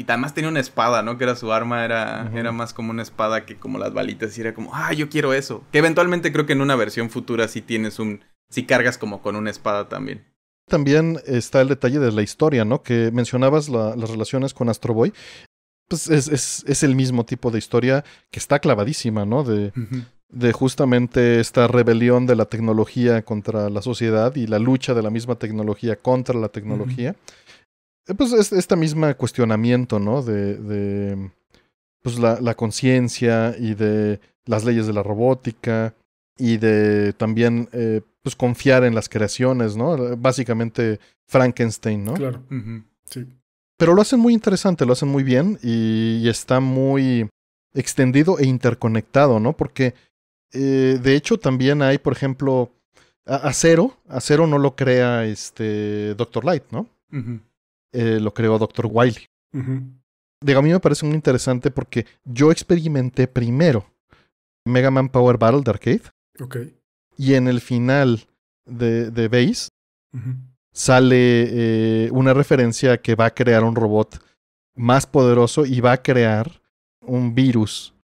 y además tenía una espada, ¿no? Que era su arma, era, era más como una espada que como las balitas. Y era como, ah, yo quiero eso. Que eventualmente creo que en una versión futura sí tienes un. Sí cargas como con una espada también. También está el detalle de la historia, ¿no? Que mencionabas las relaciones con Astro Boy. Pues es, es, el mismo tipo de historia que está clavadísima, ¿no? De, de justamente esta rebelión de la tecnología contra la sociedad y la lucha de la misma tecnología contra la tecnología. Eh, pues este esta misma cuestionamiento, ¿no? De, de pues la, la conciencia y de las leyes de la robótica y de también eh, pues confiar en las creaciones, ¿no? Eh, básicamente Frankenstein, ¿no? Claro, sí. Pero lo hacen muy interesante, lo hacen muy bien y, está muy extendido e interconectado, ¿no? Porque de hecho también hay, por ejemplo, Acero, Acero no lo crea este Doctor Light, ¿no? Ajá. Eh, lo creó Dr. Wiley. a mí me parece muy interesante porque yo experimenté primero Mega Man Power Battle de arcade. Y en el final de, de Base sale eh, una referencia que va a crear un robot más poderoso y va a crear un virus.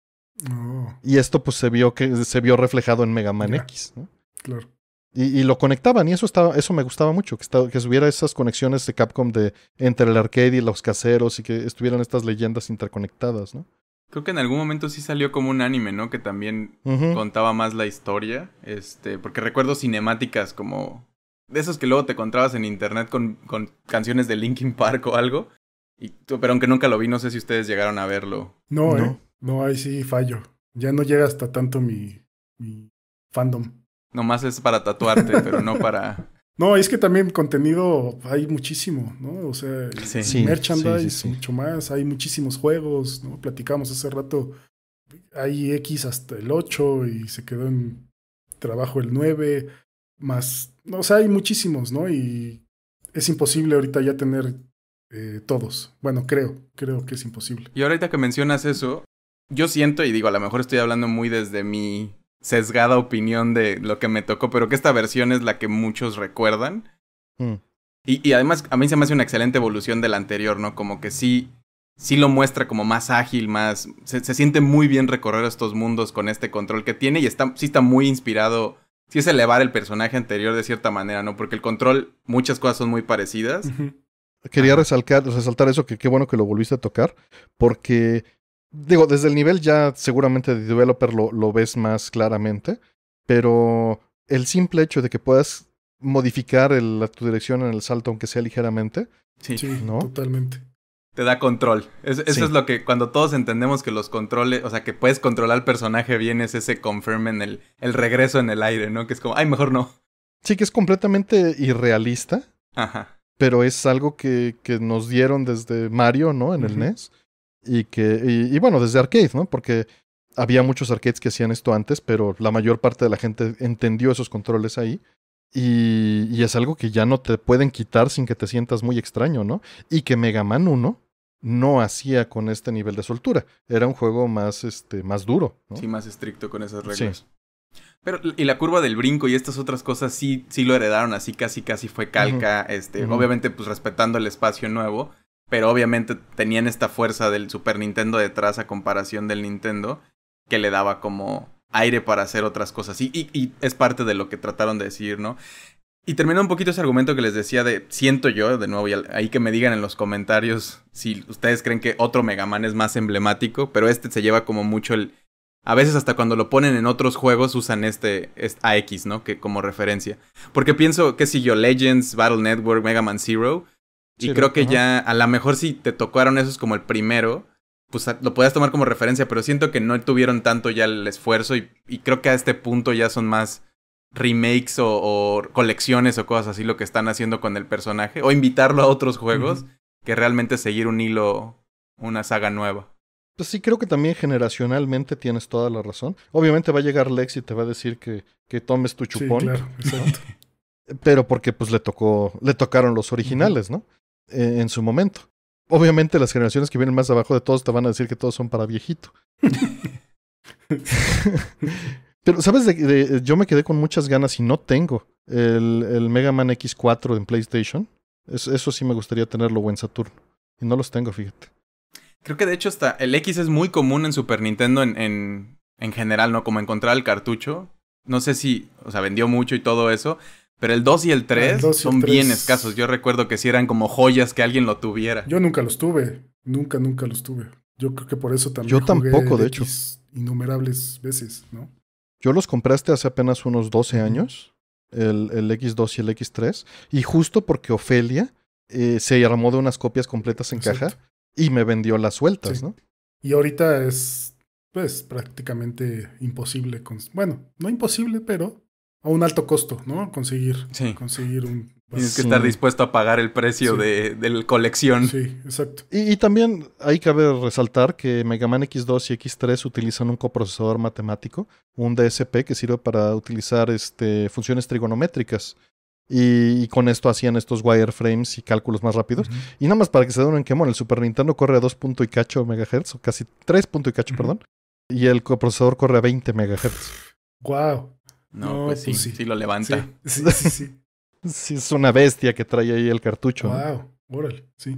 Oh. Y esto pues se vio que se vio reflejado en Mega Man X, Claro. Y, lo conectaban y eso estaba, eso me gustaba mucho, que, estaba, que subiera esas conexiones de Capcom de entre el arcade y los caseros y que estuvieran estas leyendas interconectadas, ¿no? Creo que en algún momento sí salió como un anime, ¿no? Que también contaba más la historia, este, porque recuerdo cinemáticas como de esas que luego te encontrabas en internet con, con canciones de Linkin Park o algo. Y, pero aunque nunca lo vi, no sé si ustedes llegaron a verlo. No, no, ¿eh? ahí sí fallo. Ya no llega hasta tanto mi, mi fandom. Nomás es para tatuarte, <laughs> pero no para... No, es que también contenido hay muchísimo, ¿no? O sea, merchandise, mucho más, hay muchísimos juegos, ¿no? Platicamos hace rato, hay X hasta el 8 y se quedó en trabajo el 9, más, o sea, hay muchísimos, ¿no? Y es imposible ahorita ya tener eh, todos. Bueno, creo, creo que es imposible. Y ahorita que mencionas eso, yo siento, y digo, a lo mejor estoy hablando muy desde mi sesgada opinión de lo que me tocó, pero que esta versión es la que muchos recuerdan. Mm. Y, además a mí se me hace una excelente evolución de la anterior, ¿no? Como que sí, sí lo muestra como más ágil, más... Se, se siente muy bien recorrer estos mundos con este control que tiene y está, sí está muy inspirado sí es elevar el personaje anterior de cierta manera, ¿no? Porque el control, muchas cosas son muy parecidas. Quería resaltar, resaltar, eso, que qué bueno que lo volviste a tocar, porque digo, desde el nivel ya seguramente de developer lo, lo ves más claramente, pero el simple hecho de que puedas modificar tu dirección en el salto, aunque sea ligeramente. Sí, ¿no? totalmente. Te da control. eso es lo que cuando todos entendemos que los controles, o sea, que puedes controlar el personaje bien, es ese confirm en el, el regreso en el aire, ¿no? Que es como, ay, mejor no. Sí, que es completamente irrealista. Ajá. Pero es algo que, que nos dieron desde Mario, ¿no? En el NES y que y, bueno, desde arcade, ¿no? Porque había muchos arcades que hacían esto antes, pero la mayor parte de la gente entendió esos controles ahí. Y, y, es algo que ya no te pueden quitar sin que te sientas muy extraño, ¿no? Y que Mega Man 1 no hacía con este nivel de soltura. Era un juego más, este, más duro. Sí, más estricto con esas reglas. Pero, y la curva del brinco y estas otras cosas sí, sí lo heredaron así, casi, casi fue calca, este, obviamente pues respetando el espacio nuevo, pero obviamente tenían esta fuerza del Super Nintendo detrás a comparación del Nintendo, que le daba como aire para hacer otras cosas. Y, es parte de lo que trataron de decir, ¿no? Y terminó un poquito ese argumento que les decía de, siento yo, de nuevo, y ahí que me digan en los comentarios si ustedes creen que otro Mega Man es más emblemático, pero este se lleva como mucho el... A veces hasta cuando lo ponen en otros juegos usan este, este AX, ¿no? Que como referencia. Porque pienso, qué sé yo, Legends, Battle Network, Mega Man Zero, y creo que ya, a lo mejor si te tocaron esos como el primero, pues ah, lo podías tomar como referencia, pero siento que no tuvieron tanto ya el esfuerzo y, y creo que a este punto ya son más remakes o, colecciones o cosas así lo que están haciendo con el personaje, o invitarlo a otros juegos, que realmente seguir un hilo, una saga nueva. Pues sí, creo que también generacionalmente tienes toda la razón. Obviamente va a llegar Lex y te va a decir que, que tomes tu chupón. <laughs> Pero porque pues le tocó, le tocaron los originales, ¿no? en su momento. Obviamente las generaciones que vienen más abajo de todos te van a decir que todos son para viejito. <laughs> Pero, ¿sabes? De, yo me quedé con muchas ganas y no tengo el, Mega Man X4 en PlayStation. eso sí me gustaría tenerlo buen en Saturno. Y no los tengo, fíjate. Creo que de hecho hasta el X es muy común en Super Nintendo en, en, en general, ¿no? Como encontrar el cartucho. No sé si, o sea, vendió mucho y todo eso pero el 2 y el 3 ah, son bien escasos. Yo recuerdo que si eran como joyas que alguien lo tuviera. Yo nunca los tuve. Nunca, nunca los tuve. Yo creo que por eso también. Yo tampoco, de hecho. Innumerables veces, ¿no? Yo los compraste hace apenas unos 12 años, el, X2 y el X3, y justo porque Ofelia eh, se armó de unas copias completas en caja y me vendió las sueltas, ¿no? Y ahorita es, pues, prácticamente imposible. Con... Bueno, no imposible, pero a un alto costo, ¿no? Conseguir, sí. conseguir un... Tienes que estar dispuesto a pagar el precio de, la colección. Sí, exacto. Y, también ahí cabe resaltar que Mega Man X2 y X3 utilizan un coprocesador matemático, un DSP que sirve para utilizar este, funciones trigonométricas. Y, con esto hacían estos wireframes y cálculos más rápidos. Y nada más para que se den un quemón, el Super Nintendo corre a 2.8 y megahertz, o casi 3 y perdón. Y el coprocesador corre a 20 megahertz. ¡Guau! Wow. No, pues, pues, sí, sí, lo levanta. Sí, sí, sí. sí, <laughs> es una bestia que trae ahí el cartucho. Wow, órale, sí.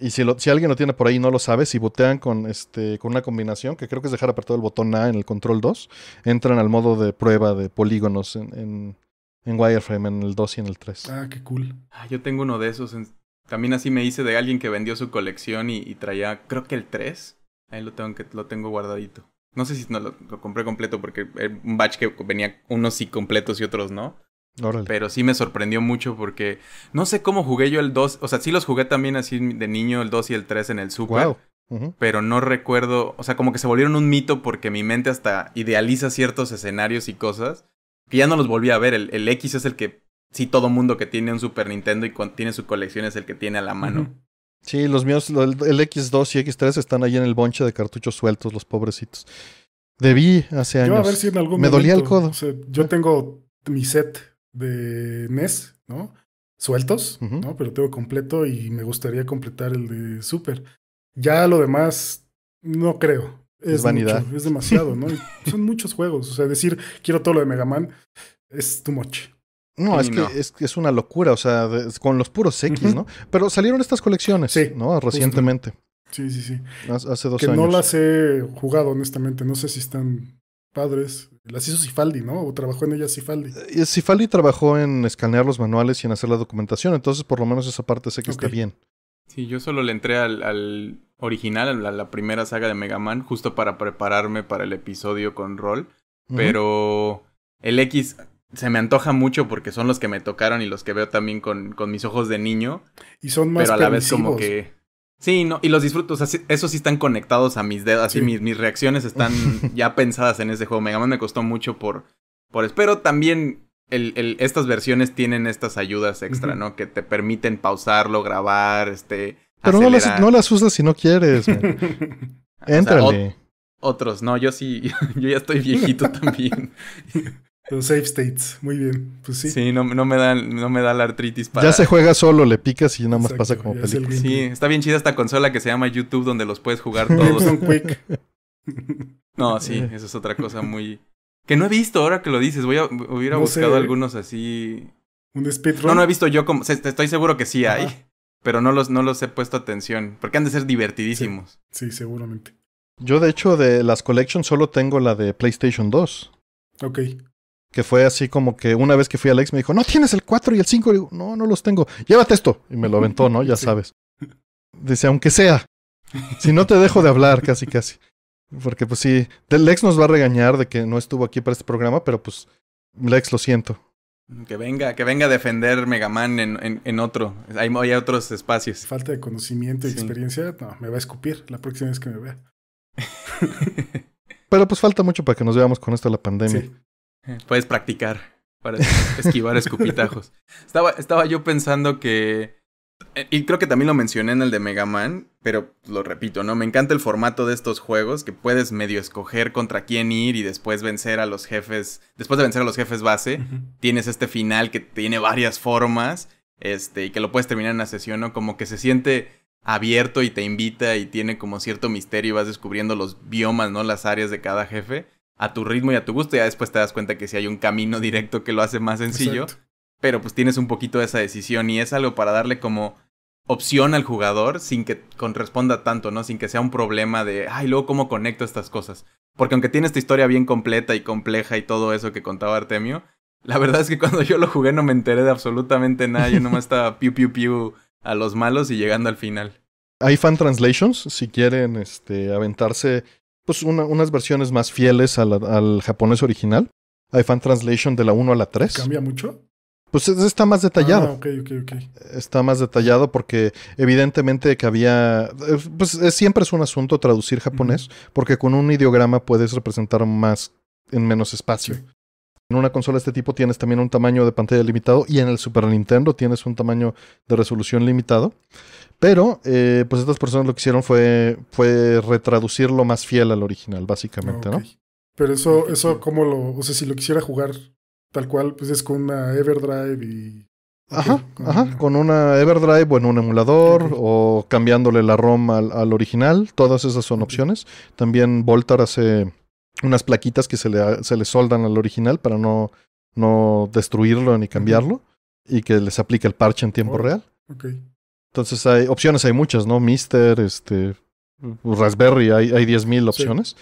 Y si, alguien lo tiene por ahí y no lo sabe, si botean con, este, con una combinación, que creo que es dejar apretado el botón A en el control 2, entran al modo de prueba de polígonos en, en, wireframe, en el 2 y en el 3. Ah, qué cool. Ah, yo tengo uno de esos. también así me hice de alguien que vendió su colección y, y traía, creo que el 3. Ahí lo tengo, que, lo tengo guardadito. No sé si no lo, compré completo porque era un batch que venía unos sí completos y otros no. Pero sí me sorprendió mucho porque no sé cómo jugué yo el 2. O sea, sí los jugué también así de niño, el 2 y el 3 en el Super. Pero no recuerdo, o sea, como que se volvieron un mito porque mi mente hasta idealiza ciertos escenarios y cosas que ya no los volví a ver. El, X es el que sí todo mundo que tiene un Super Nintendo y tiene su colección es el que tiene a la mano. Sí, los míos, el, X2 y X3 están ahí en el bonche de cartuchos sueltos, los pobrecitos. Debí hace años. Yo a ver si en algún Me dolía el codo. yo tengo mi set de NES, ¿no? Sueltos, ¿no? Pero tengo completo y me gustaría completar el de Super. Ya lo demás, no creo. Es, vanidad. es demasiado, ¿no? son muchos juegos. O sea, decir, quiero todo lo de Mega Man es too much. No, es, Que, es es una locura, o sea, con los puros X, ¿no? Pero salieron estas colecciones, ¿no? Recientemente. Sí, sí, sí. Hace dos años. Que no las he jugado, honestamente. No sé si están padres. Las hizo Sifaldi, ¿no? O trabajó en ellas Cifaldi. Eh, Cifaldi trabajó en escanear los manuales y en hacer la documentación, entonces por lo menos esa parte sé que está bien. Sí, yo solo le entré al, al original, a la, primera saga de Mega Man, justo para prepararme para el episodio con Roll. Pero el X, se me antoja mucho porque son los que me tocaron y los que veo también con, con mis ojos de niño. Y son más Pero a la vez como que... Sí, no, y los disfruto, o sea, esos sí están conectados a mis dedos, así mis, mis reacciones están <laughs> ya pensadas en ese juego. Mega Man me costó mucho por... por pero también el, el, estas versiones tienen estas ayudas extra, ¿no? Que te permiten pausarlo, grabar, este. Pero no las, no las, usas si no quieres. <laughs> entra otros, no, yo sí, <laughs> yo ya estoy viejito también. Los safe states, muy bien. Pues sí. Sí, no, me da, no me da la artritis para. Ya se juega solo, le picas y nada más pasa como película. sí, está bien chida esta consola que se llama YouTube donde los puedes jugar <laughs> todos. Quick. no, sí, eh. eso es otra cosa muy. Que no he visto ahora que lo dices. Voy a, hubiera buscado algunos así. ¿Un speedrun? No, no he visto yo como. Estoy seguro que sí hay. Pero no los, no los he puesto atención. Porque han de ser divertidísimos. Sí, sí, seguramente. Yo, de hecho, de las collections solo tengo la de PlayStation 2. Ok que fue así como que una vez que fui a Lex me dijo, no tienes el 4 y el 5. Y digo, no, no los tengo. Llévate esto. Y me lo aventó, ¿no? Ya <laughs> sabes. Dice, aunque sea. Si no te dejo de hablar, casi, casi. Porque pues sí, Lex nos va a regañar de que no estuvo aquí para este programa, pero pues Lex, lo siento. Que venga, que venga a defender Megaman en, en, en otro. Hay, hay, otros espacios. Falta de conocimiento y experiencia, no, me va a escupir la próxima vez que me vea. <laughs> pero pues falta mucho para que nos veamos con esto de la pandemia. Puedes practicar para esquivar <laughs> escupitajos. Estaba, estaba yo pensando que. Eh, y creo que también lo mencioné en el de Mega Man, pero lo repito, ¿no? Me encanta el formato de estos juegos, que puedes medio escoger contra quién ir y después vencer a los jefes. Después de vencer a los jefes base, tienes este final que tiene varias formas, este, y que lo puedes terminar en una sesión, ¿no? Como que se siente abierto y te invita y tiene como cierto misterio y vas descubriendo los biomas, ¿no? Las áreas de cada jefe a tu ritmo y a tu gusto. Ya después te das cuenta que si hay un camino directo que lo hace más sencillo. Pero pues tienes un poquito de esa decisión y es algo para darle como opción al jugador sin que corresponda tanto, ¿no? Sin que sea un problema de, ay, luego cómo conecto estas cosas. Porque aunque tiene esta historia bien completa y compleja y todo eso que contaba Artemio, la verdad es que cuando yo lo jugué no me enteré de absolutamente nada. Yo nomás estaba piu piu piu a los malos y llegando al final. Hay fan translations si quieren este, aventarse pues unas versiones más fieles al, japonés original. Hay fan translation de la 1 a la 3. ¿Cambia mucho? Pues está más detallado. Ah, okay, okay, Está más detallado porque evidentemente que había... Pues siempre es un asunto traducir japonés, porque con un ideograma puedes representar más en menos espacio. En una consola de este tipo tienes también un tamaño de pantalla limitado y en el Super Nintendo tienes un tamaño de resolución limitado. Pero, eh, pues estas personas lo que hicieron fue, fue retraducirlo más fiel al original, básicamente, ah, ¿no? Pero eso, eso, ¿cómo lo...? O sea, si lo quisiera jugar tal cual, pues es con una Everdrive y... Ajá, ajá, con una Everdrive o en un emulador o cambiándole la ROM al, original, todas esas son opciones. También Voltar hace unas plaquitas que se le, soldan al original para no, no destruirlo ni cambiarlo y que les aplique el parche en tiempo real. Okay. Entonces hay opciones, hay muchas, ¿no? Mister, este, Raspberry, hay, hay 10.000 opciones.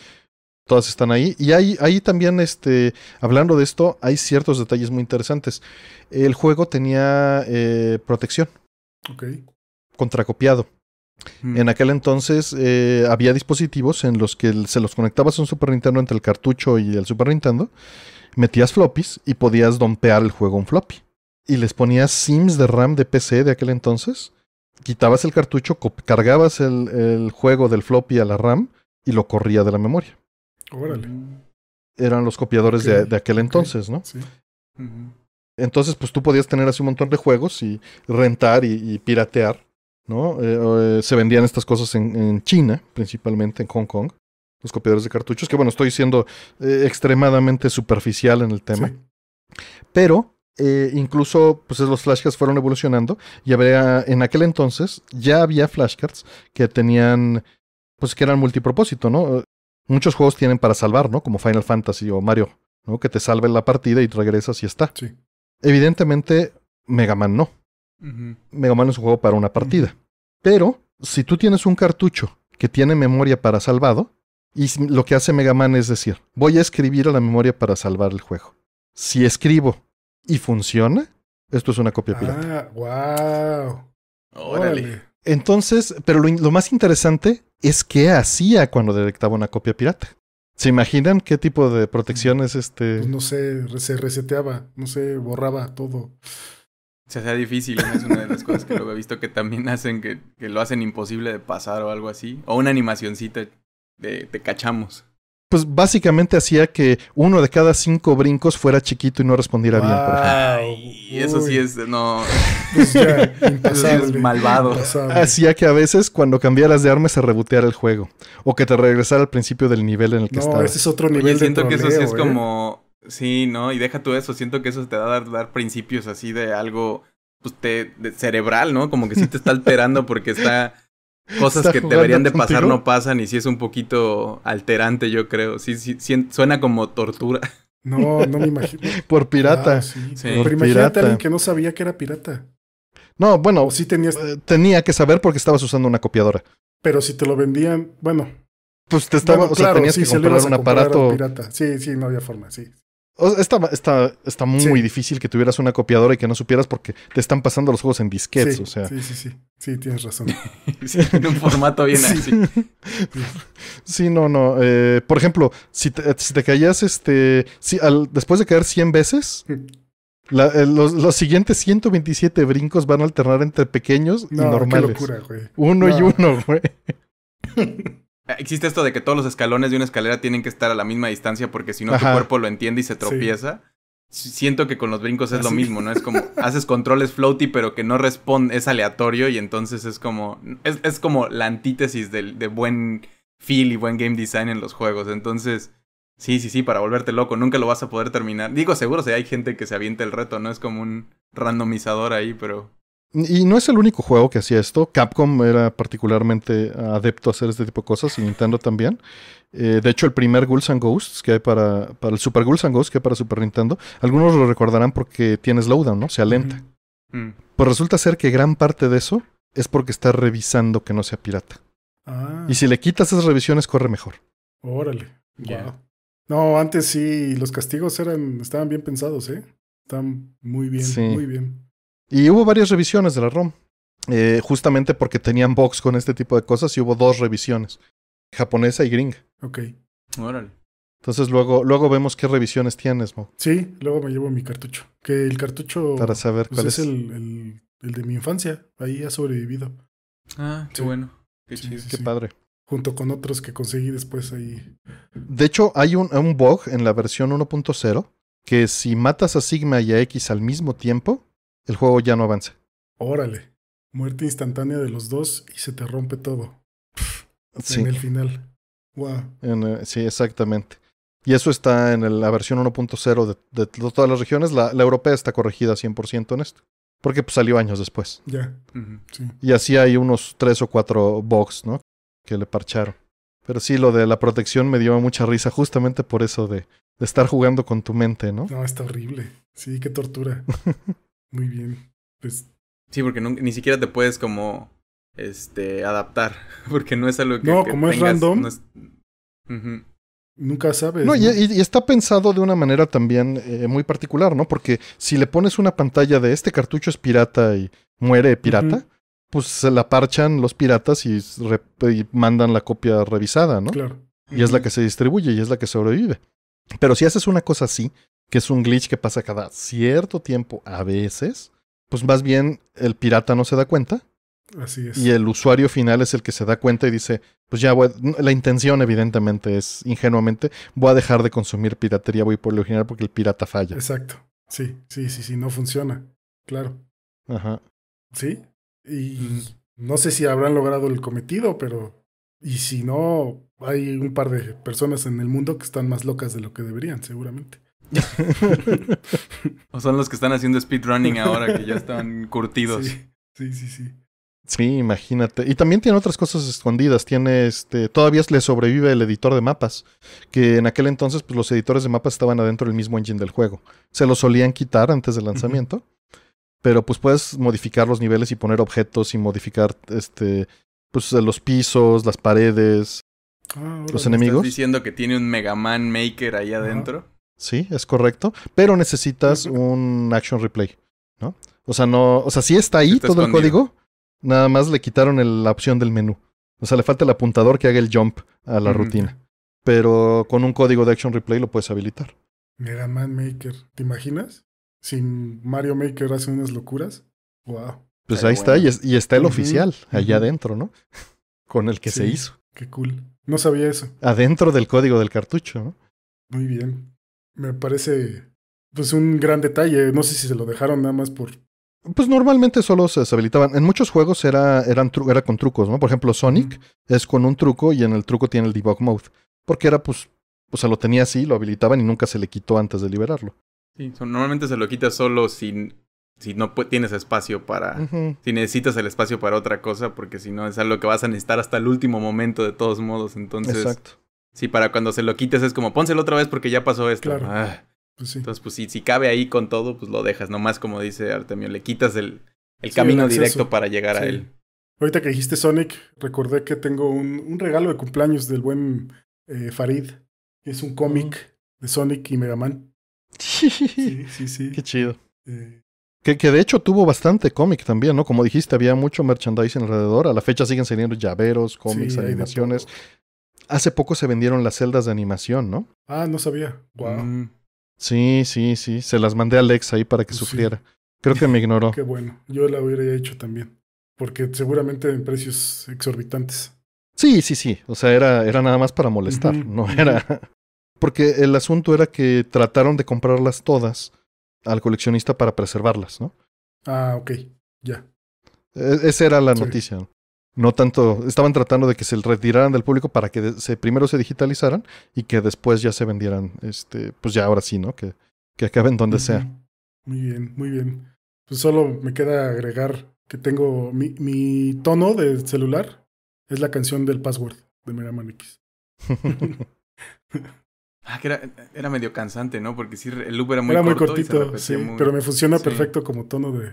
Todas están ahí. Y hay ahí también, este, hablando de esto, hay ciertos detalles muy interesantes. El juego tenía eh, protección. Ok. Contracopiado. Mm. En aquel entonces eh, había dispositivos en los que se los conectabas a un Super Nintendo entre el cartucho y el Super Nintendo, metías floppies y podías dompear el juego un floppy. Y les ponías sims de RAM de PC de aquel entonces quitabas el cartucho, cargabas el, el, juego del floppy a la RAM y lo corría de la memoria. Órale. Eran los copiadores de, aquel entonces, ¿no? Sí. Entonces, pues tú podías tener así un montón de juegos y rentar y, piratear, ¿no? Eh, eh, se vendían estas cosas en, en, China, principalmente en Hong Kong, los copiadores de cartuchos, que bueno, estoy siendo eh, extremadamente superficial en el tema. Pero eh, incluso pues los flashcards fueron evolucionando y en aquel entonces ya había flashcards que tenían, pues que eran multipropósito, ¿no? Muchos juegos tienen para salvar, ¿no? Como Final Fantasy o Mario, ¿no? Que te salve la partida y regresas y está. Evidentemente, Mega Man no. Mega Man es un juego para una partida. Pero si tú tienes un cartucho que tiene memoria para salvado, y lo que hace Mega Man es decir, voy a escribir a la memoria para salvar el juego. Si escribo y funciona, esto es una copia ah, pirata. Ah, wow. Órale. Entonces, pero lo, más interesante es qué hacía cuando detectaba una copia pirata. ¿Se imaginan qué tipo de protecciones este? Pues no sé, se reseteaba, no sé, borraba todo. Se sea difícil, es una de las cosas que luego he visto que también <laughs> hacen, que, que, lo hacen imposible de pasar o algo así. O una animacioncita de te cachamos pues básicamente hacía que uno de cada cinco brincos fuera chiquito y no respondiera bien. Por Ay, eso sí es, no. es malvado. Hacía que a veces cuando cambiaras de armas se reboteara el juego o que te regresara al principio del nivel en el que no, Ese es otro nivel. siento que eso sí es ¿eh? como. Sí, ¿no? Y deja tú eso. Siento que eso te da a dar, principios así de algo pues, cerebral, ¿no? Como que sí te está alterando porque está Cosas que deberían de pasar no pasan y si es un poquito alterante, yo creo. Sí, sí, suena como tortura. No, no me imagino. <laughs> Por pirata. Ah, Por imagínate que no sabía que era pirata. No, bueno, sí tenías... Eh, tenía que saber porque estabas usando una copiadora. Pero si te lo vendían, bueno. Pues te estaba, o sea, tenías que comprar un aparato. Sí, sí, no había forma, sí. Está, está, está muy difícil que tuvieras una copiadora y que no supieras porque te están pasando los juegos en disquetes, sí, o sea. Sí, sí, sí. Sí, tienes razón. <laughs> en un formato bien así. <laughs> sí, no, no. Eh, por ejemplo, si te, caías, este. después de caer 100 veces, eh, los, los, siguientes 127 brincos van a alternar entre pequeños y normales. Qué locura, güey. Uno y uno, güey. <laughs> Ah, existe esto de que todos los escalones de una escalera tienen que estar a la misma distancia porque si no tu cuerpo lo entiende y se tropieza. Siento que con los brincos es lo mismo, ¿no? Es como <laughs> haces controles floaty pero que no responde, es aleatorio y entonces es como es, es como la antítesis del de, buen feel y buen game design en los juegos. Entonces, sí, sí, sí, para volverte loco, nunca lo vas a poder terminar. Digo, seguro si hay gente que se avienta el reto, ¿no? Es como un randomizador ahí, pero y no es el único juego que hacía esto. Capcom era particularmente adepto a hacer este tipo de cosas y Nintendo también. Eh, de hecho, el primer Ghouls and Ghosts que hay para, para el Super Ghouls and Ghosts que hay para Super Nintendo, algunos lo recordarán porque tiene slowdown, ¿no? Se alenta. Mm. Pues resulta ser que gran parte de eso es porque está revisando que no sea pirata. Ah. Y si le quitas esas revisiones, corre mejor. Órale. No, antes sí, los castigos eran, estaban bien pensados, ¿eh? Están muy bien, muy bien. Y hubo varias revisiones de la ROM, eh, justamente porque tenían box con este tipo de cosas y hubo dos revisiones, japonesa y gringa. Ok. Órale. Entonces luego, luego vemos qué revisiones tienes, Mo. Sí, luego me llevo mi cartucho. Que el cartucho Para saber pues, cuál es, El, el, de mi infancia. Ahí ha sobrevivido. Ah, qué bueno. Qué padre. Junto con otros que conseguí después ahí. De hecho, hay un, un bug en la versión 1.0 que si matas a Sigma y a X al mismo tiempo, el juego ya no avanza. Órale, muerte instantánea de los dos y se te rompe todo. En el final. Wow. Eh, sí, exactamente. Y eso está en la versión 1.0 de, de, todas las regiones. La, europea está corregida 100% en esto. Porque pues, salió años después. Ya. Y así hay unos tres o cuatro bugs, ¿no? Que le parcharon. Pero sí, lo de la protección me dio mucha risa justamente por eso de, de estar jugando con tu mente, ¿no? No, está horrible. Sí, qué tortura. <laughs> Muy bien. Pues. Sí, porque ni siquiera te puedes como este adaptar. <laughs> Porque no es algo que. No, como es random. Nunca sabes. No, Y, está pensado de una manera también eh, muy particular, ¿no? Porque si le pones una pantalla de este cartucho es pirata y muere pirata, pues se la parchan los piratas y, mandan la copia revisada, ¿no? Claro. Y es la que se distribuye y es la que sobrevive. Pero si haces una cosa así, que es un glitch que pasa cada cierto tiempo a veces, pues más bien el pirata no se da cuenta. Así es. Y el usuario final es el que se da cuenta y dice, pues ya voy, la intención evidentemente es ingenuamente, voy a dejar de consumir piratería, voy por lo general porque el pirata falla. Exacto. Sí, sí, sí, sí, no funciona. Claro. Ajá. Sí. Y no sé si habrán logrado el cometido, pero... Y si no, hay un par de personas en el mundo que están más locas de lo que deberían, seguramente o son los que están haciendo speedrunning ahora que ya están <laughs> curtidos. Sí, sí, sí, sí. imagínate. Y también tiene otras cosas escondidas. Tiene este. Todavía le sobrevive el editor de mapas. Que en aquel entonces, pues los editores de mapas estaban adentro del mismo engine del juego. Se los solían quitar antes del lanzamiento. Pero pues puedes modificar los niveles y poner objetos y modificar este. Pues los pisos, las paredes. Ah, los enemigos. ¿Estás diciendo que tiene un Mega Man Maker ahí adentro? Sí, es correcto. Pero necesitas un action replay, ¿no? O sea, no, o sea, sí está ahí todo el código. Nada más le quitaron la opción del menú. O sea, le falta el apuntador que haga el jump a la rutina. Pero con un código de action replay lo puedes habilitar. Mega Man Maker, ¿te imaginas? Sin Mario Maker hace unas locuras. Wow. Pues ahí está, y, está el oficial, allá adentro, ¿no? <laughs> con el que se hizo. Qué cool. No sabía eso. Adentro del código del cartucho, ¿no? Muy bien me parece pues un gran detalle. No sé si se lo dejaron nada más por. Pues normalmente solo se deshabilitaban. En muchos juegos era, eran era con trucos, ¿no? Por ejemplo, Sonic es con un truco y en el truco tiene el debug mode. Porque era pues. O sea, lo tenía así, lo habilitaban y nunca se le quitó antes de liberarlo. Sí, normalmente se lo quita solo si, si no tienes espacio para. Si necesitas el espacio para otra cosa, porque si no es algo que vas a necesitar hasta el último momento, de todos modos. Entonces. Exacto Sí, para cuando se lo quites es como, pónselo otra vez porque ya pasó esto. Ah, pues Entonces, pues si, cabe ahí con todo, pues lo dejas. Nomás como dice Artemio, le quitas el, el camino directo para llegar a él. Ahorita que dijiste Sonic, recordé que tengo un, un regalo de cumpleaños del buen eh, Farid. es un cómic ah. de Sonic y Mega Man. <laughs> sí, sí, sí. Qué chido. Eh, que, que, de hecho tuvo bastante cómic también, ¿no? Como dijiste, había mucho merchandising alrededor. A la fecha siguen saliendo llaveros, cómics, animaciones. Hace poco se vendieron las celdas de animación, ¿no? Ah, no sabía. Wow. Mm. Sí, sí, sí. Se las mandé a Alex ahí para que sufriera. Creo que me ignoró. Qué bueno. Yo la hubiera hecho también. Porque seguramente en precios exorbitantes. Sí, sí, sí. O sea, era, era nada más para molestar. No era. <laughs> Porque el asunto era que trataron de comprarlas todas al coleccionista para preservarlas, ¿no? Ah, ok. Ya. E, esa era la noticia no tanto, estaban tratando de que se retiraran del público para que primero se digitalizaran y que después ya se vendieran, este, pues ya ahora sí, ¿no? Que, que acaben donde sea. Muy bien, muy bien. Pues solo me queda agregar que tengo mi, tono de celular, es la canción del password de Mega X. <laughs> <laughs> ah, que era, era, medio cansante, ¿no? Porque sí, el loop era muy corto. Era muy cortito, sí, pero me funciona perfecto como tono de,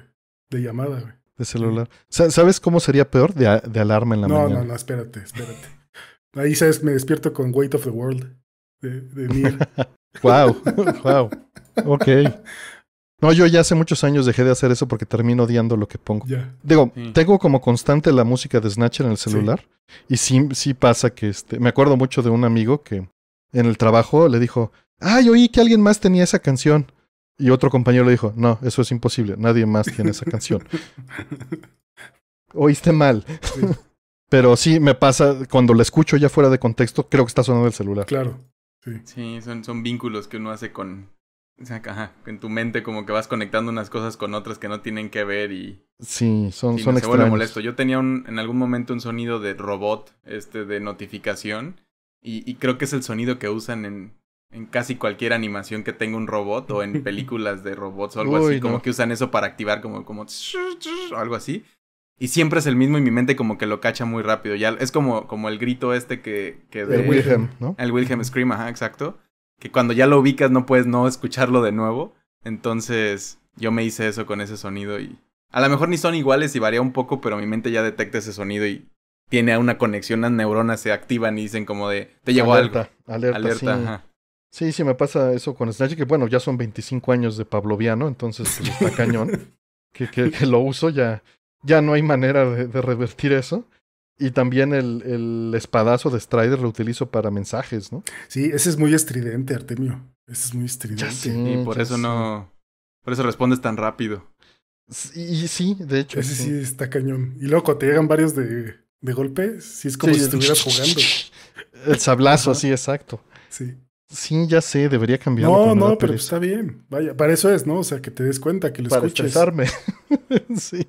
de llamada, güey de celular. ¿Sabes cómo sería peor? De, de alarma en la no, mañana. No, no, espérate, espérate. Ahí, ¿sabes? Me despierto con Weight of the World de, wow, wow. <laughs> Ok. No, yo ya hace muchos años dejé de hacer eso porque termino odiando lo que pongo. Digo, tengo como constante la música de Snatcher en el celular. Y sí, sí pasa que este. Me acuerdo mucho de un amigo que en el trabajo le dijo: Ay, oí que alguien más tenía esa canción. Y otro compañero le dijo, no, eso es imposible, nadie más tiene esa canción. Oíste mal. <laughs> Pero sí, me pasa, cuando la escucho ya fuera de contexto, creo que está sonando el celular. Claro. Sí, son, son vínculos que uno hace con... O sea, en tu mente como que vas conectando unas cosas con otras que no tienen que ver y... Sí, son, son extraños. molesto. Yo tenía un, en algún momento un sonido de robot, este, de notificación. y creo que es el sonido que usan en, en casi cualquier animación que tenga un robot o en <laughs> películas de robots o algo así, como que usan eso para activar como, como algo así. Y siempre es el mismo y mi mente como que lo cacha muy rápido. Ya es como, como el grito este que... que de, el Wilhelm, ¿no? El Wilhelm Scream, ajá, exacto. Que cuando ya lo ubicas no puedes no escucharlo de nuevo. Entonces yo me hice eso con ese sonido y... A lo mejor ni son iguales y varía un poco, pero mi mente ya detecta ese sonido y tiene una conexión, las neuronas se activan y dicen como de... Te llegó alerta, Alerta, alerta. Ajá. Sí, sí me pasa eso con Snatch, que bueno, ya son 25 años de Viano, entonces pues, está <laughs> cañón que, lo uso, ya, ya no hay manera de, revertir eso. Y también el, espadazo de Strider lo utilizo para mensajes, ¿no? Sí, ese es muy estridente, Artemio. Ese es muy estridente. y por eso no. Por eso respondes tan rápido. Y sí, de hecho. Ese sí, está cañón. Y loco, te llegan varios de, de golpe, sí es como si estuviera <laughs> jugando. El sablazo, así, sí, exacto. Sí. Sí, ya sé, debería cambiar. No, no, pero está bien. Vaya, para eso es, ¿no? O sea, que te des cuenta, que lo escuches. Para <laughs> sí.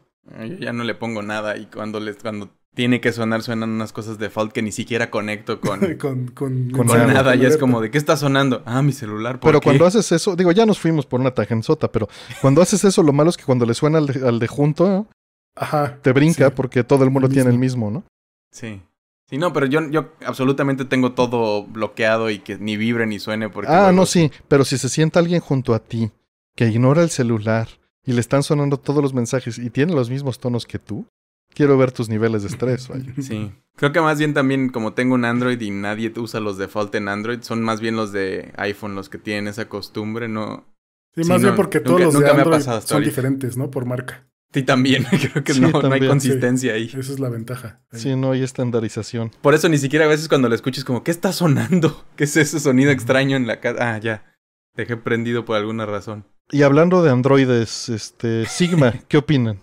ya no le pongo nada y cuando, les, cuando tiene que sonar suenan unas cosas de default que ni siquiera conecto con, <laughs> con, con, nada. Ya es como de, ¿qué está sonando? Ah, mi celular. ¿por pero cuando haces eso, digo, ya nos fuimos por una tajenzota, pero cuando haces eso, lo malo es que cuando le suena al de, al de junto, Ajá, te brinca porque todo el mundo tiene el mismo, ¿no? Sí. Sí, no, pero yo, yo absolutamente tengo todo bloqueado y que ni vibre ni suene. Porque ah, no, sí, pero si se sienta alguien junto a ti que ignora el celular y le están sonando todos los mensajes y tiene los mismos tonos que tú, quiero ver tus niveles de estrés. <laughs> Vaya. Sí, creo que más bien también como tengo un Android y nadie usa los default en Android, son más bien los de iPhone los que tienen esa costumbre, ¿no? Sí, más bien porque todos los de Android son diferentes, ¿no? Por marca. Sí, también. <laughs> Creo que no, hay consistencia ahí. Esa es la ventaja. Sí, no hay estandarización. Por eso ni siquiera a veces cuando lo escuches como, ¿qué está sonando? <laughs> ¿Qué es ese sonido extraño en la casa? Ah, ya. Dejé prendido por alguna razón. Y hablando de androides, este, Sigma, <laughs> ¿qué opinan?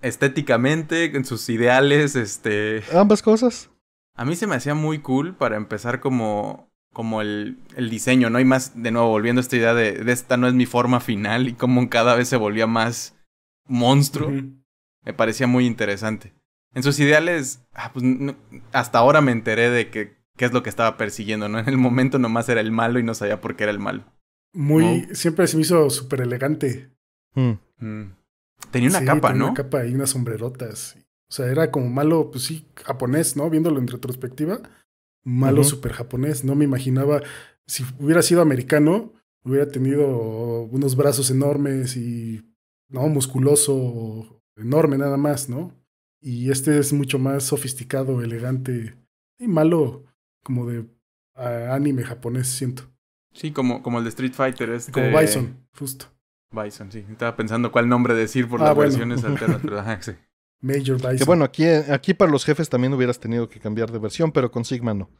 Estéticamente, en sus ideales, este... Ambas cosas. A mí se me hacía muy cool para empezar como como el, el, diseño, ¿no? hay más, de nuevo, volviendo a esta idea de, esta no es mi forma final y como cada vez se volvía más monstruo, me parecía muy interesante. En sus ideales, ah, pues, hasta ahora me enteré de que, qué es lo que estaba persiguiendo, ¿no? <laughs> En el momento nomás era el malo y no sabía por qué era el malo. Muy, siempre se me hizo súper elegante. Hmm. Mm. Tenía una capa, tenía Una capa y unas sombrerotas. O sea, era como malo, pues sí, japonés, ¿no? Viéndolo en retrospectiva, malo súper japonés. No me imaginaba, si hubiera sido americano, hubiera tenido unos brazos enormes y ¿no? Musculoso, enorme nada más, ¿no? Y este es mucho más sofisticado, elegante y malo, como de ah, anime japonés, siento. Sí, como, como el de Street Fighter. Este... Como Bison, justo. Bison, sí. Estaba pensando cuál nombre decir por la ah, las bueno. versiones <laughs> Major Bison. Que bueno, aquí, aquí para los jefes también hubieras tenido que cambiar de versión, pero con Sigma no.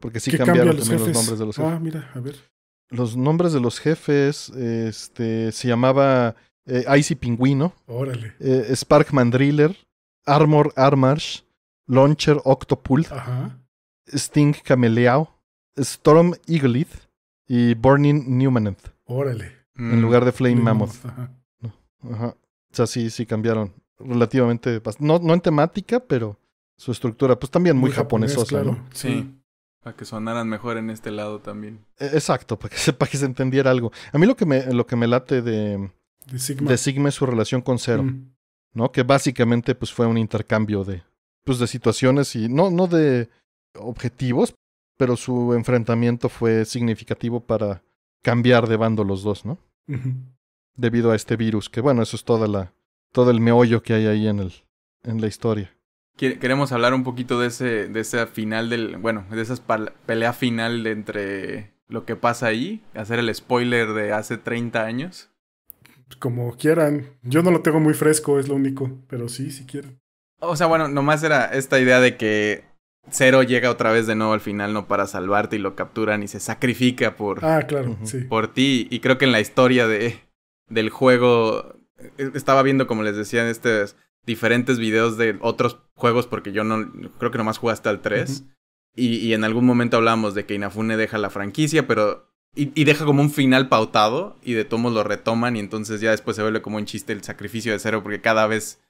Porque sí cambiaron también los nombres de los ah, jefes. Ah, mira, a ver. Los nombres de los jefes este, se llamaba eh, Icy Pingüino, Órale. Eh, Spark Sparkman Driller, Armor Armarsh, Launcher Octopult, Ajá. Sting Cameleo, Storm Eagleith. y Burning Newmaneth. Órale. Mm. En lugar de Flame Mammoth. Ajá. O sea, sí, sí cambiaron relativamente. No, no en temática, pero su estructura, pues también muy, muy japonesosa. Claro. Sí. Para que sonaran mejor en este lado también. E-, exacto, para que, <laughs> para que se entendiera algo. A mí lo que me, lo que me late de, de Sigma, y su relación con Zero, mm. ¿no? Que básicamente pues fue un intercambio de, pues, de situaciones y no, no de objetivos, pero su enfrentamiento fue significativo para cambiar de bando los dos, ¿no? Debido a este virus, que bueno, eso es toda la, todo el meollo que hay ahí en, el, en la historia. Queremos hablar un poquito de ese, de esa final del, bueno, de esa pelea final entre lo que pasa ahí, hacer el spoiler de hace 30 años como quieran. Yo no lo tengo muy fresco, es lo único, pero sí, si quieren. O sea, bueno, nomás era esta idea de que Zero llega otra vez de nuevo al final, no para salvarte y lo capturan y se sacrifica por, ah, claro, sí. por ti. Y creo que en la historia de, del juego e, estaba viendo, como les decía, estos diferentes videos de otros juegos, porque yo no creo que nomás jugaste hasta el 3. y, y, en algún momento hablamos de que Inafune deja la franquicia, pero y, y, deja como un final pautado y de tomos lo retoman y entonces ya después se vuelve como un chiste el sacrificio de cero porque cada vez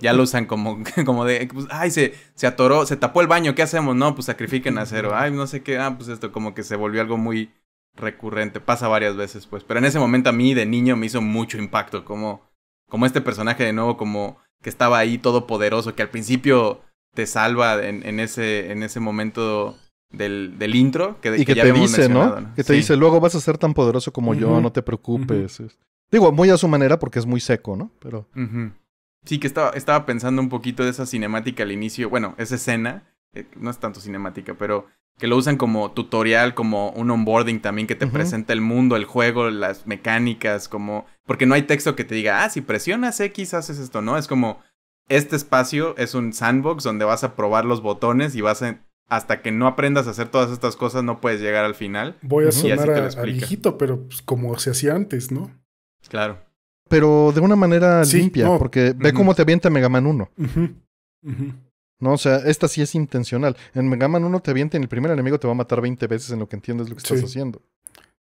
ya lo usan como, <laughs> como de, pues, ay, se, se atoró, se tapó el baño, ¿qué hacemos? No, pues sacrifiquen a cero, ay, no sé qué, ah, pues esto como que se volvió algo muy recurrente, pasa varias veces pues, pero en ese momento a mí de niño me hizo mucho impacto como, como este personaje de nuevo, como que estaba ahí todopoderoso, que al principio te salva en, en ese, en ese momento del, intro que, y que, te dice, ¿no? Que te dice, luego vas a ser tan poderoso como yo, no te preocupes. Digo, muy a su manera porque es muy seco, ¿no? Pero... Sí, que estaba, estaba pensando un poquito de esa cinemática al inicio, bueno, esa escena, eh, no es tanto cinemática, pero que lo usan como tutorial, como un onboarding también que te presenta el mundo, el juego, las mecánicas, como... Porque no hay texto que te diga, ah, si presionas X haces esto, ¿no? Es como, este espacio es un sandbox donde vas a probar los botones y vas a hasta que no aprendas a hacer todas estas cosas no puedes llegar al final. Voy a sonar a, pero pues, como se hacía antes, ¿no? Claro. Pero de una manera limpia, porque ve cómo te avienta Mega Man 1. No, o sea, esta sí es intencional. En Mega Man 1 te avienta y el primer enemigo te va a matar 20 veces en lo que entiendes lo que estás haciendo.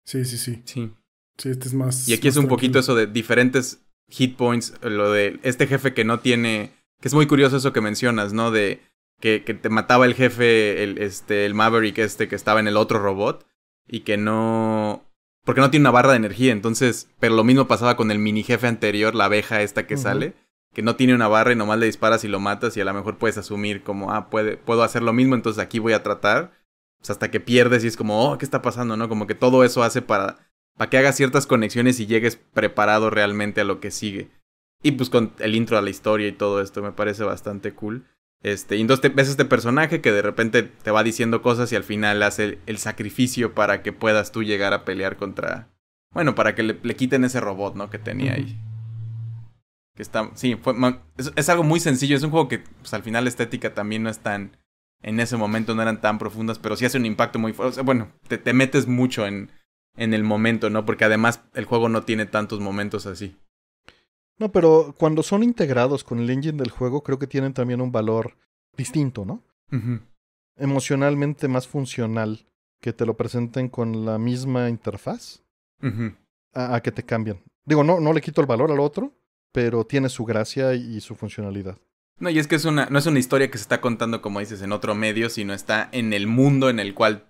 Sí, sí, sí. Sí. Sí, este es más. Y aquí es un poquito eso de diferentes hit points, lo de este jefe que no tiene. Que es muy curioso eso que mencionas, ¿no? De que, te mataba el jefe, el, este, el Maverick este que estaba en el otro robot y que no... Porque no tiene una barra de energía, entonces... Pero lo mismo pasaba con el mini jefe anterior, la abeja esta que sale, que no tiene una barra y nomás le disparas y lo matas y a lo mejor puedes asumir como, ah, puede, puedo hacer lo mismo, entonces aquí voy a tratar. Pues hasta que pierdes y es como, oh, ¿qué está pasando? ¿No? Como que todo eso hace para, para que hagas ciertas conexiones y llegues preparado realmente a lo que sigue. Y pues con el intro a la historia y todo esto me parece bastante cool. Este, y entonces te, ves este personaje que de repente te va diciendo cosas y al final hace el, sacrificio para que puedas tú llegar a pelear contra. Bueno, para que le, quiten ese robot, ¿no? Que tenía ahí. Que está. Sí, fue, es, algo muy sencillo. Es un juego que pues, al final la estética también no es tan. En ese momento no eran tan profundas, pero sí hace un impacto muy fuerte. bueno, te, te metes mucho en, en el momento, ¿no? Porque además el juego no tiene tantos momentos así. No, pero cuando son integrados con el engine del juego, creo que tienen también un valor distinto, ¿no? Emocionalmente más funcional que te lo presenten con la misma interfaz a, que te cambien. Digo, no, no le quito el valor al otro, pero tiene su gracia y, su funcionalidad. No, y es que es una, no es una historia que se está contando, como dices, en otro medio, sino está en el mundo en el cual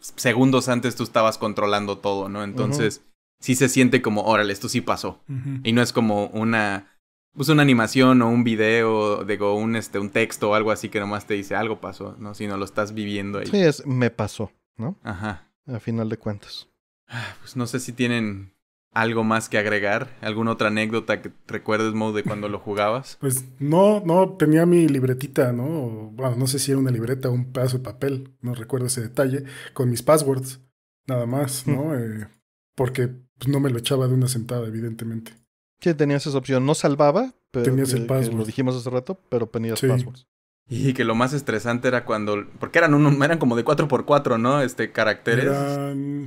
segundos antes tú estabas controlando todo, ¿no? Entonces, sí se siente como, órale, esto sí pasó. Y no es como una, pues una animación o un video, digo, un, este, un texto o algo así que nomás te dice algo pasó, ¿no? Sino lo estás viviendo ahí. Sí, es me pasó, ¿no? Ajá. A final de cuentas. Ah, pues no sé si tienen algo más que agregar, alguna otra anécdota que recuerdes, modo de cuando lo <laughs> jugabas. Pues no, no, tenía mi libretita, ¿no? bueno, no sé si era una libreta o un pedazo de papel, no recuerdo ese detalle, con mis passwords, nada más, ¿no? Eh, porque pues no me lo echaba de una sentada, evidentemente. Sí, tenías esa opción. No salvaba, pero tenías el password. lo dijimos hace rato, pero tenías el passwords. Y que lo más estresante era cuando. Porque eran un, eran como de 4x4, ¿no? Este, caracteres.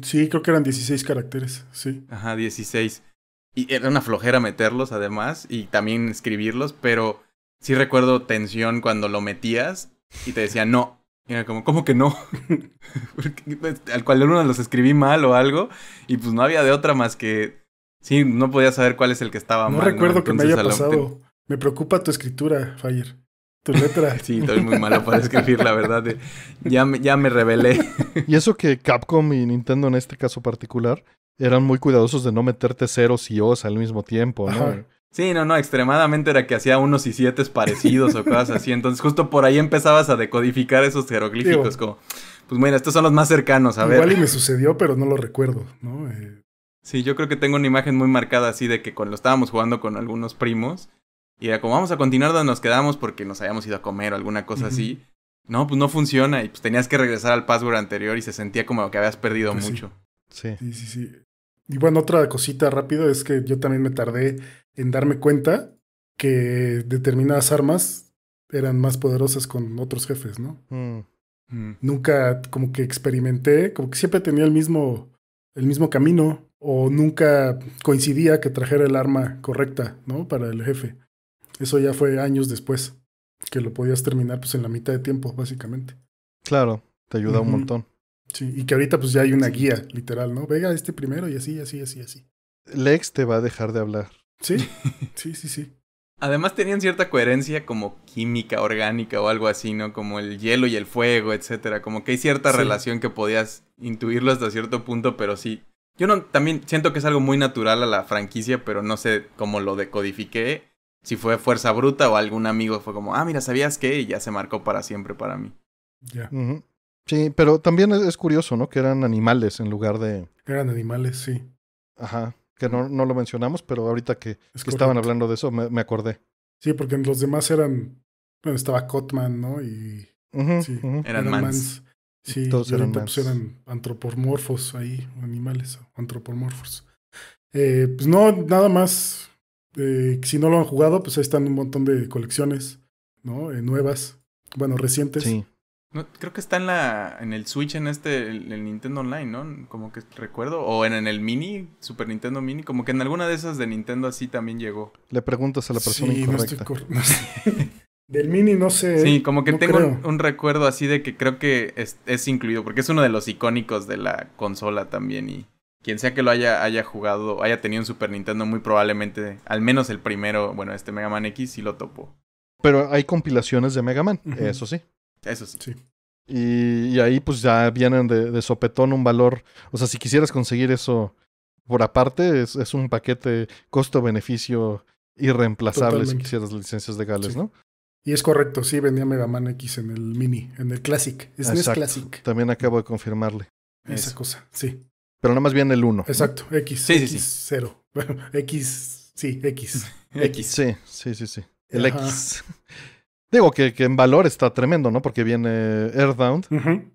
sí, creo que eran 16 caracteres, sí. Ajá, 16. Y era una flojera meterlos, además, y también escribirlos, pero sí recuerdo tensión cuando lo metías y te decía, no, era como, ¿cómo que no? <laughs> Pues, al cual uno los escribí mal o algo, y pues no había de otra más que. Sí, no podía saber cuál es el que estaba mal. Recuerdo no recuerdo que me haya pasado. Me preocupa tu escritura, Fire. Tu letra. <laughs> sí, estoy muy malo para escribir, la verdad. Eh. Ya, me, ya me revelé. <laughs> y eso que Capcom y Nintendo en este caso particular eran muy cuidadosos de no meterte ceros y os al mismo tiempo, ¿no? Sí, no, no, extremadamente era que hacía unos y siete parecidos o <laughs> cosas así. Entonces, justo por ahí empezabas a decodificar esos jeroglíficos, como, pues mira, estos son los más cercanos, a ver. Igual y me sucedió, pero no lo recuerdo, ¿no? Eh, sí, yo creo que tengo una imagen muy marcada así de que cuando estábamos jugando con algunos primos, y era como, vamos a continuar donde nos quedamos porque nos habíamos ido a comer o alguna cosa así. No, pues no funciona, y pues tenías que regresar al password anterior y se sentía como que habías perdido pues mucho. Sí, sí, sí. Y bueno, otra cosita rápido es que yo también me tardé en darme cuenta que determinadas armas eran más poderosas con otros jefes, ¿no? Mm. Mm. Nunca como que experimenté, como que siempre tenía el mismo, el mismo camino o nunca coincidía que trajera el arma correcta, ¿no? Para el jefe. Eso ya fue años después, que lo podías terminar pues en la mitad de tiempo, básicamente. Claro, te ayuda un montón. Sí, y que ahorita pues ya hay una guía, literal, ¿no? Vega este primero y así, así, así, así. Lex te va a dejar de hablar. Sí, <laughs> sí, sí, sí. Además tenían cierta coherencia como química, orgánica o algo así, ¿no? Como el hielo y el fuego, etcétera. Como que hay cierta relación que podías intuirlo hasta cierto punto, pero sí. Yo no, también siento que es algo muy natural a la franquicia, pero no sé cómo lo decodifiqué. Si fue fuerza bruta o algún amigo fue como, ah, mira, ¿sabías qué? Y ya se marcó para siempre para mí. Ya. Sí, pero también es curioso, ¿no? Que eran animales en lugar de... Eran animales, sí. Ajá que no, no lo mencionamos, pero ahorita que, estaban hablando de eso me, acordé. Sí, porque los demás eran, bueno, estaba Cotman, ¿no? Y eran, mans. Sí, todos eran, pues, eran antropomorfos ahí, animales antropomorfos. Eh, pues no, nada más. Eh, si no lo han jugado, pues ahí están un montón de colecciones, ¿no? Eh, nuevas, bueno, recientes. Sí. No, creo que está en la en el Switch, en este, el, Nintendo Online, ¿no? Como que recuerdo. O en, en, el Mini, Super Nintendo Mini. Como que en alguna de esas de Nintendo así también llegó. Le preguntas a la persona sí, No estoy Del Mini no sé. Sí, eh, como que tengo un, recuerdo así de que creo que es, incluido. Porque es uno de los icónicos de la consola también. Y quien sea que lo haya, haya jugado, haya tenido un Super Nintendo, muy probablemente, al menos el primero, bueno, este Mega Man X sí lo topó. Pero hay compilaciones de Mega Man, eso sí. Eso sí. Y, ahí pues ya vienen de, de, sopetón un valor. O sea, si quisieras conseguir eso por aparte, es, un paquete costo-beneficio irreemplazable si quisieras licencias legales, ¿no? Y es correcto, sí, vendía Mega Man X en el mini, en el Classic. Es También acabo de confirmarle. Esa cosa, sí. Pero nada más viene el 1. Exacto, X. Sí, X, sí, Cero. Bueno, <laughs> X, sí, X. <laughs> X. Sí, sí, sí, sí. El X. <laughs> Digo que, en valor está tremendo, ¿no? Porque viene Earthbound, eh,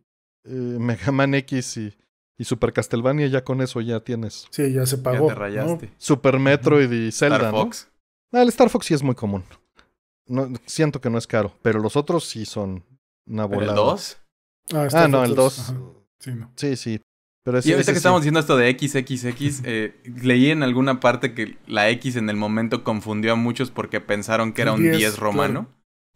Mega Man X y, Super Castlevania, ya con eso ya tienes. Sí, ya se pagó. Ya rayaste. Super Metroid y Zelda. Star Fox. ¿no? Ah, el Star Fox sí es muy común. siento que no es caro, pero los otros sí son una ¿El 2? Ah, ah no, el 2. Sí, sí, Pero y ahorita que estábamos estamos diciendo esto de XXX, <laughs> eh, leí en alguna parte que la X en el momento confundió a muchos porque pensaron que era un 10, romano.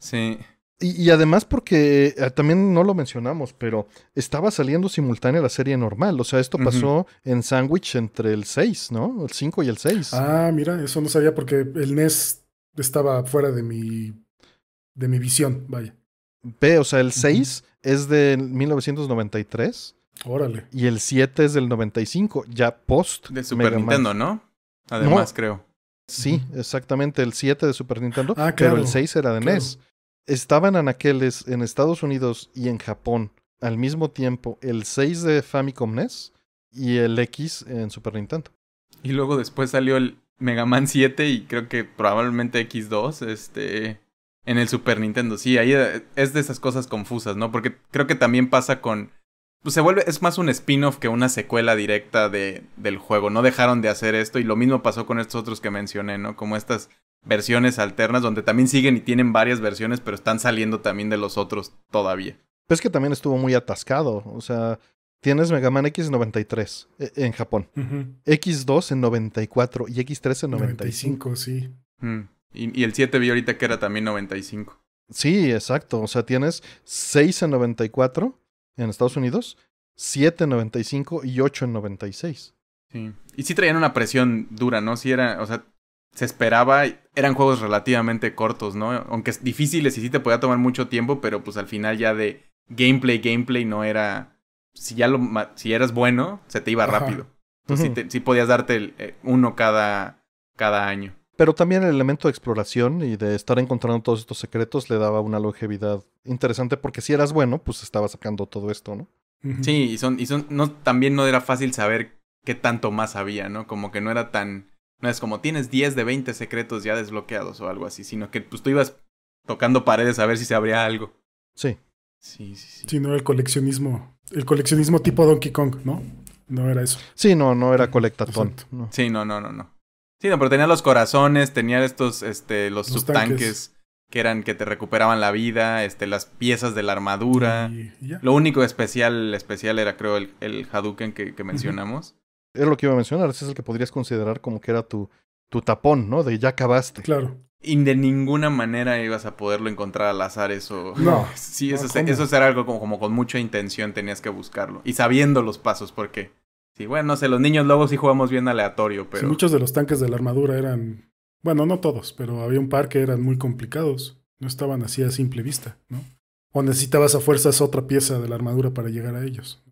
Sí. Y, además porque ah, también no lo mencionamos, pero estaba saliendo simultánea la serie normal. O sea, esto pasó en sándwich entre el 6, ¿no? El 5 y el 6. Ah, mira, eso no sabía porque el NES estaba fuera de mi, de mi visión, vaya. Ve, o sea, el 6 es de 1993. Órale. Y el 7 es del 95, ya post. De Super Nintendo, ¿no? Además, creo. Sí, exactamente, el 7 de Super Nintendo, ah, pero el 6 era de NES estaban anaqueles en Estados Unidos y en Japón al mismo tiempo el 6 de Famicom NES y el X en Super Nintendo. Y luego después salió el Mega Man 7 y creo que probablemente X2 este, en el Super Nintendo. Sí, ahí eh, es de esas cosas confusas, ¿no? Porque creo que también pasa con... Pues se vuelve, es más un spin-off que una secuela directa de, del juego. No dejaron de hacer esto y lo mismo pasó con estos otros que mencioné, ¿no? Como estas versiones alternas donde también siguen y tienen varias versiones, pero están saliendo también de los otros todavía. Pues que también estuvo muy atascado, o sea, tienes Mega Man X 93 eh, en Japón, X2 en 94 y X3 en 95. 95 sí. Mm. Y, el 7 vi ahorita que era también 95. Sí, exacto, o sea, tienes 6 en 94 en Estados Unidos, 7 en 95 y 8 en 96. Sí. Y sí traían una presión dura, ¿no? Sí era, o sea, se esperaba, eran juegos relativamente cortos, ¿no? Aunque es difíciles y sí te podía tomar mucho tiempo, pero pues al final ya de gameplay, gameplay no era... Si ya lo, si eras bueno, se te iba rápido. Entonces sí, podías darte eh, uno cada, cada año. Pero también el elemento de exploración y de estar encontrando todos estos secretos le daba una longevidad interesante porque si eras bueno, pues estaba sacando todo esto, ¿no? Sí, y son, y son, no, también no era fácil saber qué tanto más había, ¿no? Como que no era tan no es como tienes 10 de 20 secretos ya desbloqueados o algo así, sino que pues tú ibas tocando paredes a ver si se abría algo. Sí. Sí, sí, sí. no era el coleccionismo, el coleccionismo tipo Donkey Kong, ¿no? No era eso. Sí, no, no era colectatón. Sí, no, no, no, no. Sí, no, pero tenía los corazones, tenía estos, este, los, subtanques tanques. que eran, que te recuperaban la vida, este, las piezas de la armadura. Lo único especial, especial era creo el, el Hadouken que, mencionamos era lo que iba a mencionar, ese es el que podrías considerar como que era tu, tu tapón, ¿no? De ya acabaste. Claro. Y de ninguna manera ibas a poderlo encontrar al azar eso. No. <laughs> Sí, eso, eso era algo como, con mucha intención tenías que buscarlo. Y sabiendo los pasos, porque... Sí, bueno, no sé, los niños lobos sí jugamos bien aleatorio, pero... Sí, muchos de los tanques de la armadura eran... Bueno, no todos, pero había un par que eran muy complicados. No estaban así a simple vista, ¿no? O necesitabas a fuerzas otra pieza de la armadura para llegar a ellos.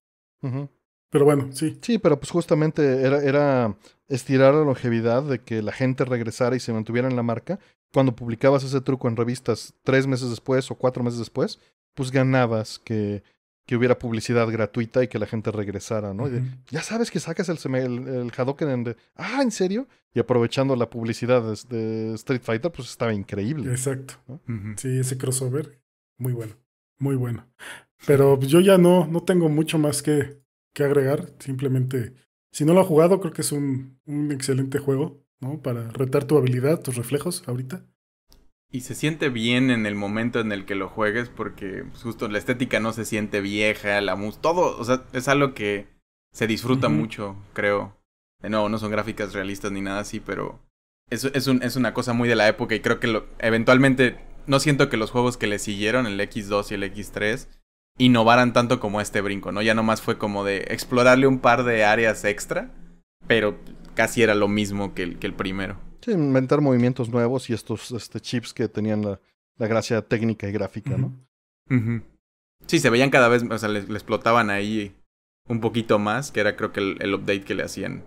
Ajá. Pero bueno, sí. Sí, pero pues justamente era, era estirar la longevidad de que la gente regresara y se mantuviera en la marca. Cuando publicabas ese truco en revistas tres meses después o cuatro meses después, pues ganabas que, que hubiera publicidad gratuita y que la gente regresara, ¿no? ya sabes que sacas el, el, el Hadoken de, ah, ¿en serio? Y aprovechando la publicidad de, Street Fighter, pues estaba increíble. Exacto. Sí, ese crossover, muy bueno, muy bueno. Pero pues, yo ya no, no tengo mucho más que, que agregar. Simplemente, si no lo ha jugado, creo que es un, excelente juego, ¿no? Para retar tu habilidad, tus reflejos ahorita. Y se siente bien en el momento en el que lo juegues porque justo la estética no se siente vieja, la mus... todo, o sea, es algo que se disfruta mucho, creo. De no son gráficas realistas ni nada así, pero es, es, un, es una cosa muy de la época y creo que eventualmente no siento que los juegos que le siguieron, el X2 y el X3, innovaran tanto como este brinco, ¿no? Ya nomás fue como de explorarle un par de áreas extra, pero casi era lo mismo que el, primero. Sí, inventar movimientos nuevos y estos este, chips que tenían la, gracia técnica y gráfica, ¿no? Sí, se veían cada vez, o sea, le, explotaban ahí un poquito más, que era creo que el, update que le hacían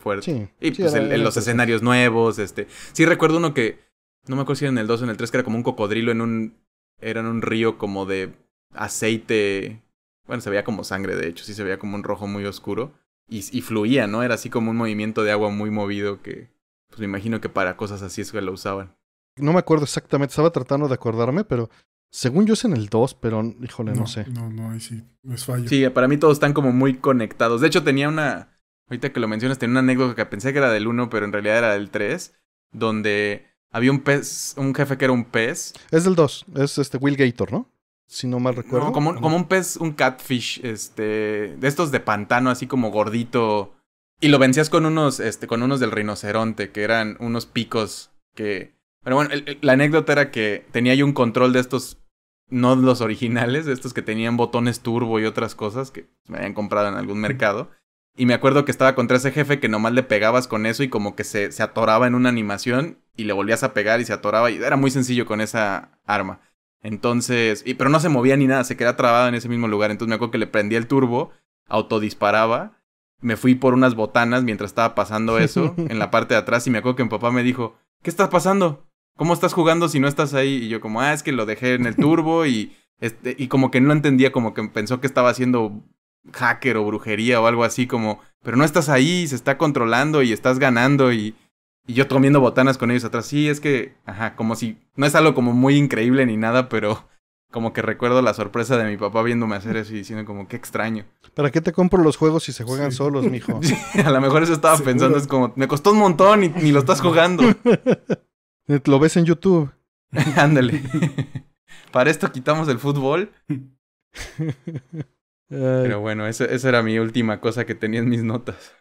fuerte. Sí, y pues en los escenarios nuevos, este. Sí recuerdo uno que, no me acuerdo si era en el 2 o en el 3, que era como un cocodrilo en un, era en un río como de aceite, bueno, se veía como sangre, de hecho, sí se veía como un rojo muy oscuro. Y, fluía, ¿no? Era así como un movimiento de agua muy movido que, pues me imagino que para cosas así es que lo usaban. No me acuerdo exactamente, estaba tratando de acordarme, pero según yo es en el 2, pero híjole, no, sé. No, no, ahí sí, es fallo. Sí, para mí todos están como muy conectados. De hecho, tenía una, ahorita que lo mencionas, tenía una anécdota que pensé que era del 1, pero en realidad era del 3, donde había un pez, un jefe que era un pez. Es del 2, es este Will Gator, ¿no? si no mal recuerdo. como, un, como, un, pez, un catfish, este, de estos de pantano, así como gordito. Y lo vencías con unos, este, con unos del rinoceronte, que eran unos picos que... Pero bueno, la anécdota era que tenía yo un control de estos, no los originales, de estos que tenían botones turbo y otras cosas que me habían comprado en algún mercado. Y me acuerdo que estaba contra ese jefe que nomás le pegabas con eso y como que se atoraba en una animación y le volvías a pegar y se atoraba y era muy sencillo con esa arma. Entonces, y, pero no se movía ni nada, se quedaba trabado en ese mismo lugar. Entonces me acuerdo que le prendí el turbo, autodisparaba, me fui por unas botanas mientras estaba pasando eso <laughs> en la parte de atrás y me acuerdo que mi papá me dijo, ¿qué estás pasando? ¿Cómo estás jugando si no estás ahí? Y yo como, ah, es que lo dejé en el <laughs> turbo y, este, y como que no entendía, como que pensó que estaba haciendo hacker o brujería o algo así, como, pero no estás ahí, se está controlando y estás ganando y y yo comiendo botanas con ellos atrás. Sí, es que, ajá, como si. No es algo como muy increíble ni nada, pero como que recuerdo la sorpresa de mi papá viéndome hacer eso y diciendo como qué extraño. ¿Para qué te compro los juegos si se juegan solos, mijo? <laughs> Sí, a lo mejor eso estaba pensando, es como, me costó un montón y ni lo estás jugando. <laughs> lo ves en YouTube. <laughs> Ándale. Para esto quitamos el fútbol. Pero bueno, esa era mi última cosa que tenía en mis notas.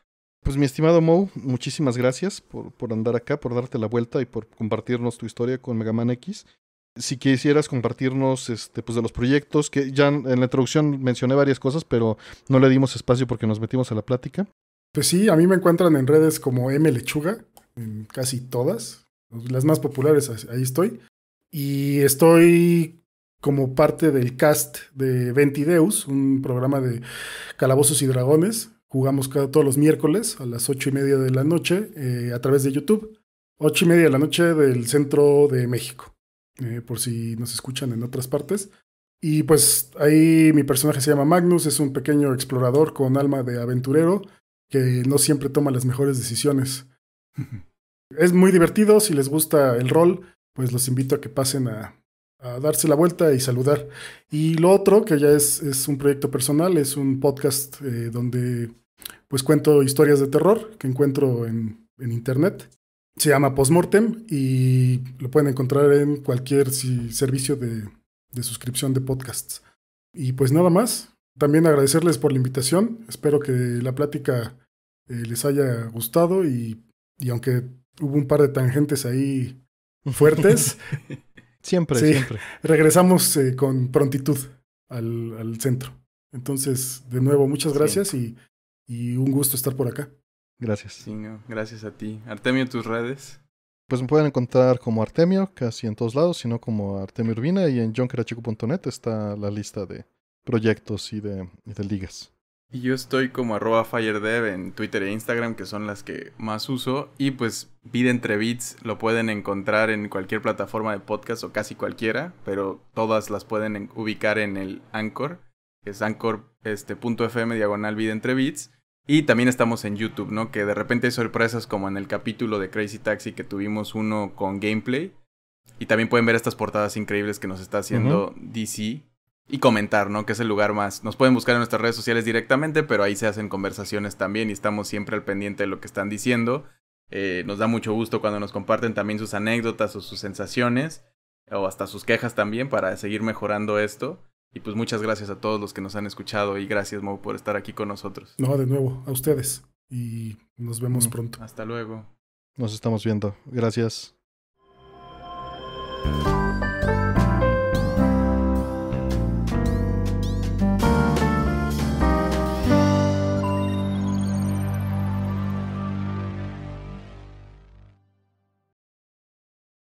Pues mi estimado Mo, muchísimas gracias por, andar acá, por darte la vuelta y por compartirnos tu historia con Megaman X. Si quisieras compartirnos este, pues de los proyectos, que ya en la introducción mencioné varias cosas, pero no le dimos espacio porque nos metimos a la plática. Pues sí, a mí me encuentran en redes como M Lechuga, en casi todas, las más populares, ahí estoy. Y estoy como parte del cast de Ventideus, un programa de calabozos y dragones, Jugamos cada, todos los miércoles a las ocho y media de la noche eh, a través de YouTube. Ocho y media de la noche del centro de México, eh, por si nos escuchan en otras partes. Y pues ahí mi personaje se llama Magnus, es un pequeño explorador con alma de aventurero que no siempre toma las mejores decisiones. es muy divertido, si les gusta el rol, pues los invito a que pasen a, a darse la vuelta y saludar. Y lo otro, que ya es, es un proyecto personal, es un podcast eh, donde pues cuento historias de terror que encuentro en, internet. Se llama Postmortem y lo pueden encontrar en cualquier servicio de, suscripción de podcasts. Y pues nada más. También agradecerles por la invitación. Espero que la plática eh, les haya gustado y aunque hubo un par de tangentes ahí <laughs> fuertes, Siempre, siempre. <laughs> Regresamos eh, con prontitud al, centro. Entonces, de nuevo, muchas gracias y, un gusto estar por acá. Gracias. gracias a ti. Artemio, tus redes. Pues me pueden encontrar como Artemio, casi en todos lados, sino como Artemio Urbina y en jonkerachico.net está la lista de proyectos y de, y de ligas. Y yo estoy como arroba FireDev en Twitter e Instagram, que son las que más uso. Y pues Vida Entre Beats lo pueden encontrar en cualquier plataforma de podcast o casi cualquiera, pero todas las pueden ubicar en el Anchor, que es anchor.fm este, diagonal Vida Entre Beats. Y también estamos en YouTube, ¿no? Que de repente hay sorpresas como en el capítulo de Crazy Taxi que tuvimos uno con gameplay. Y también pueden ver estas portadas increíbles que nos está haciendo DC y comentar, ¿no? Que es el lugar más. Nos pueden buscar en nuestras redes sociales directamente, pero ahí se hacen conversaciones también y estamos siempre al pendiente de lo que están diciendo. Eh, nos da mucho gusto cuando nos comparten también sus anécdotas o sus sensaciones o hasta sus quejas también para seguir mejorando esto. Y pues muchas gracias a todos los que nos han escuchado y gracias Mo, por estar aquí con nosotros. No, de nuevo, a ustedes. Y nos vemos mm, pronto. Hasta luego. Nos estamos viendo. Gracias.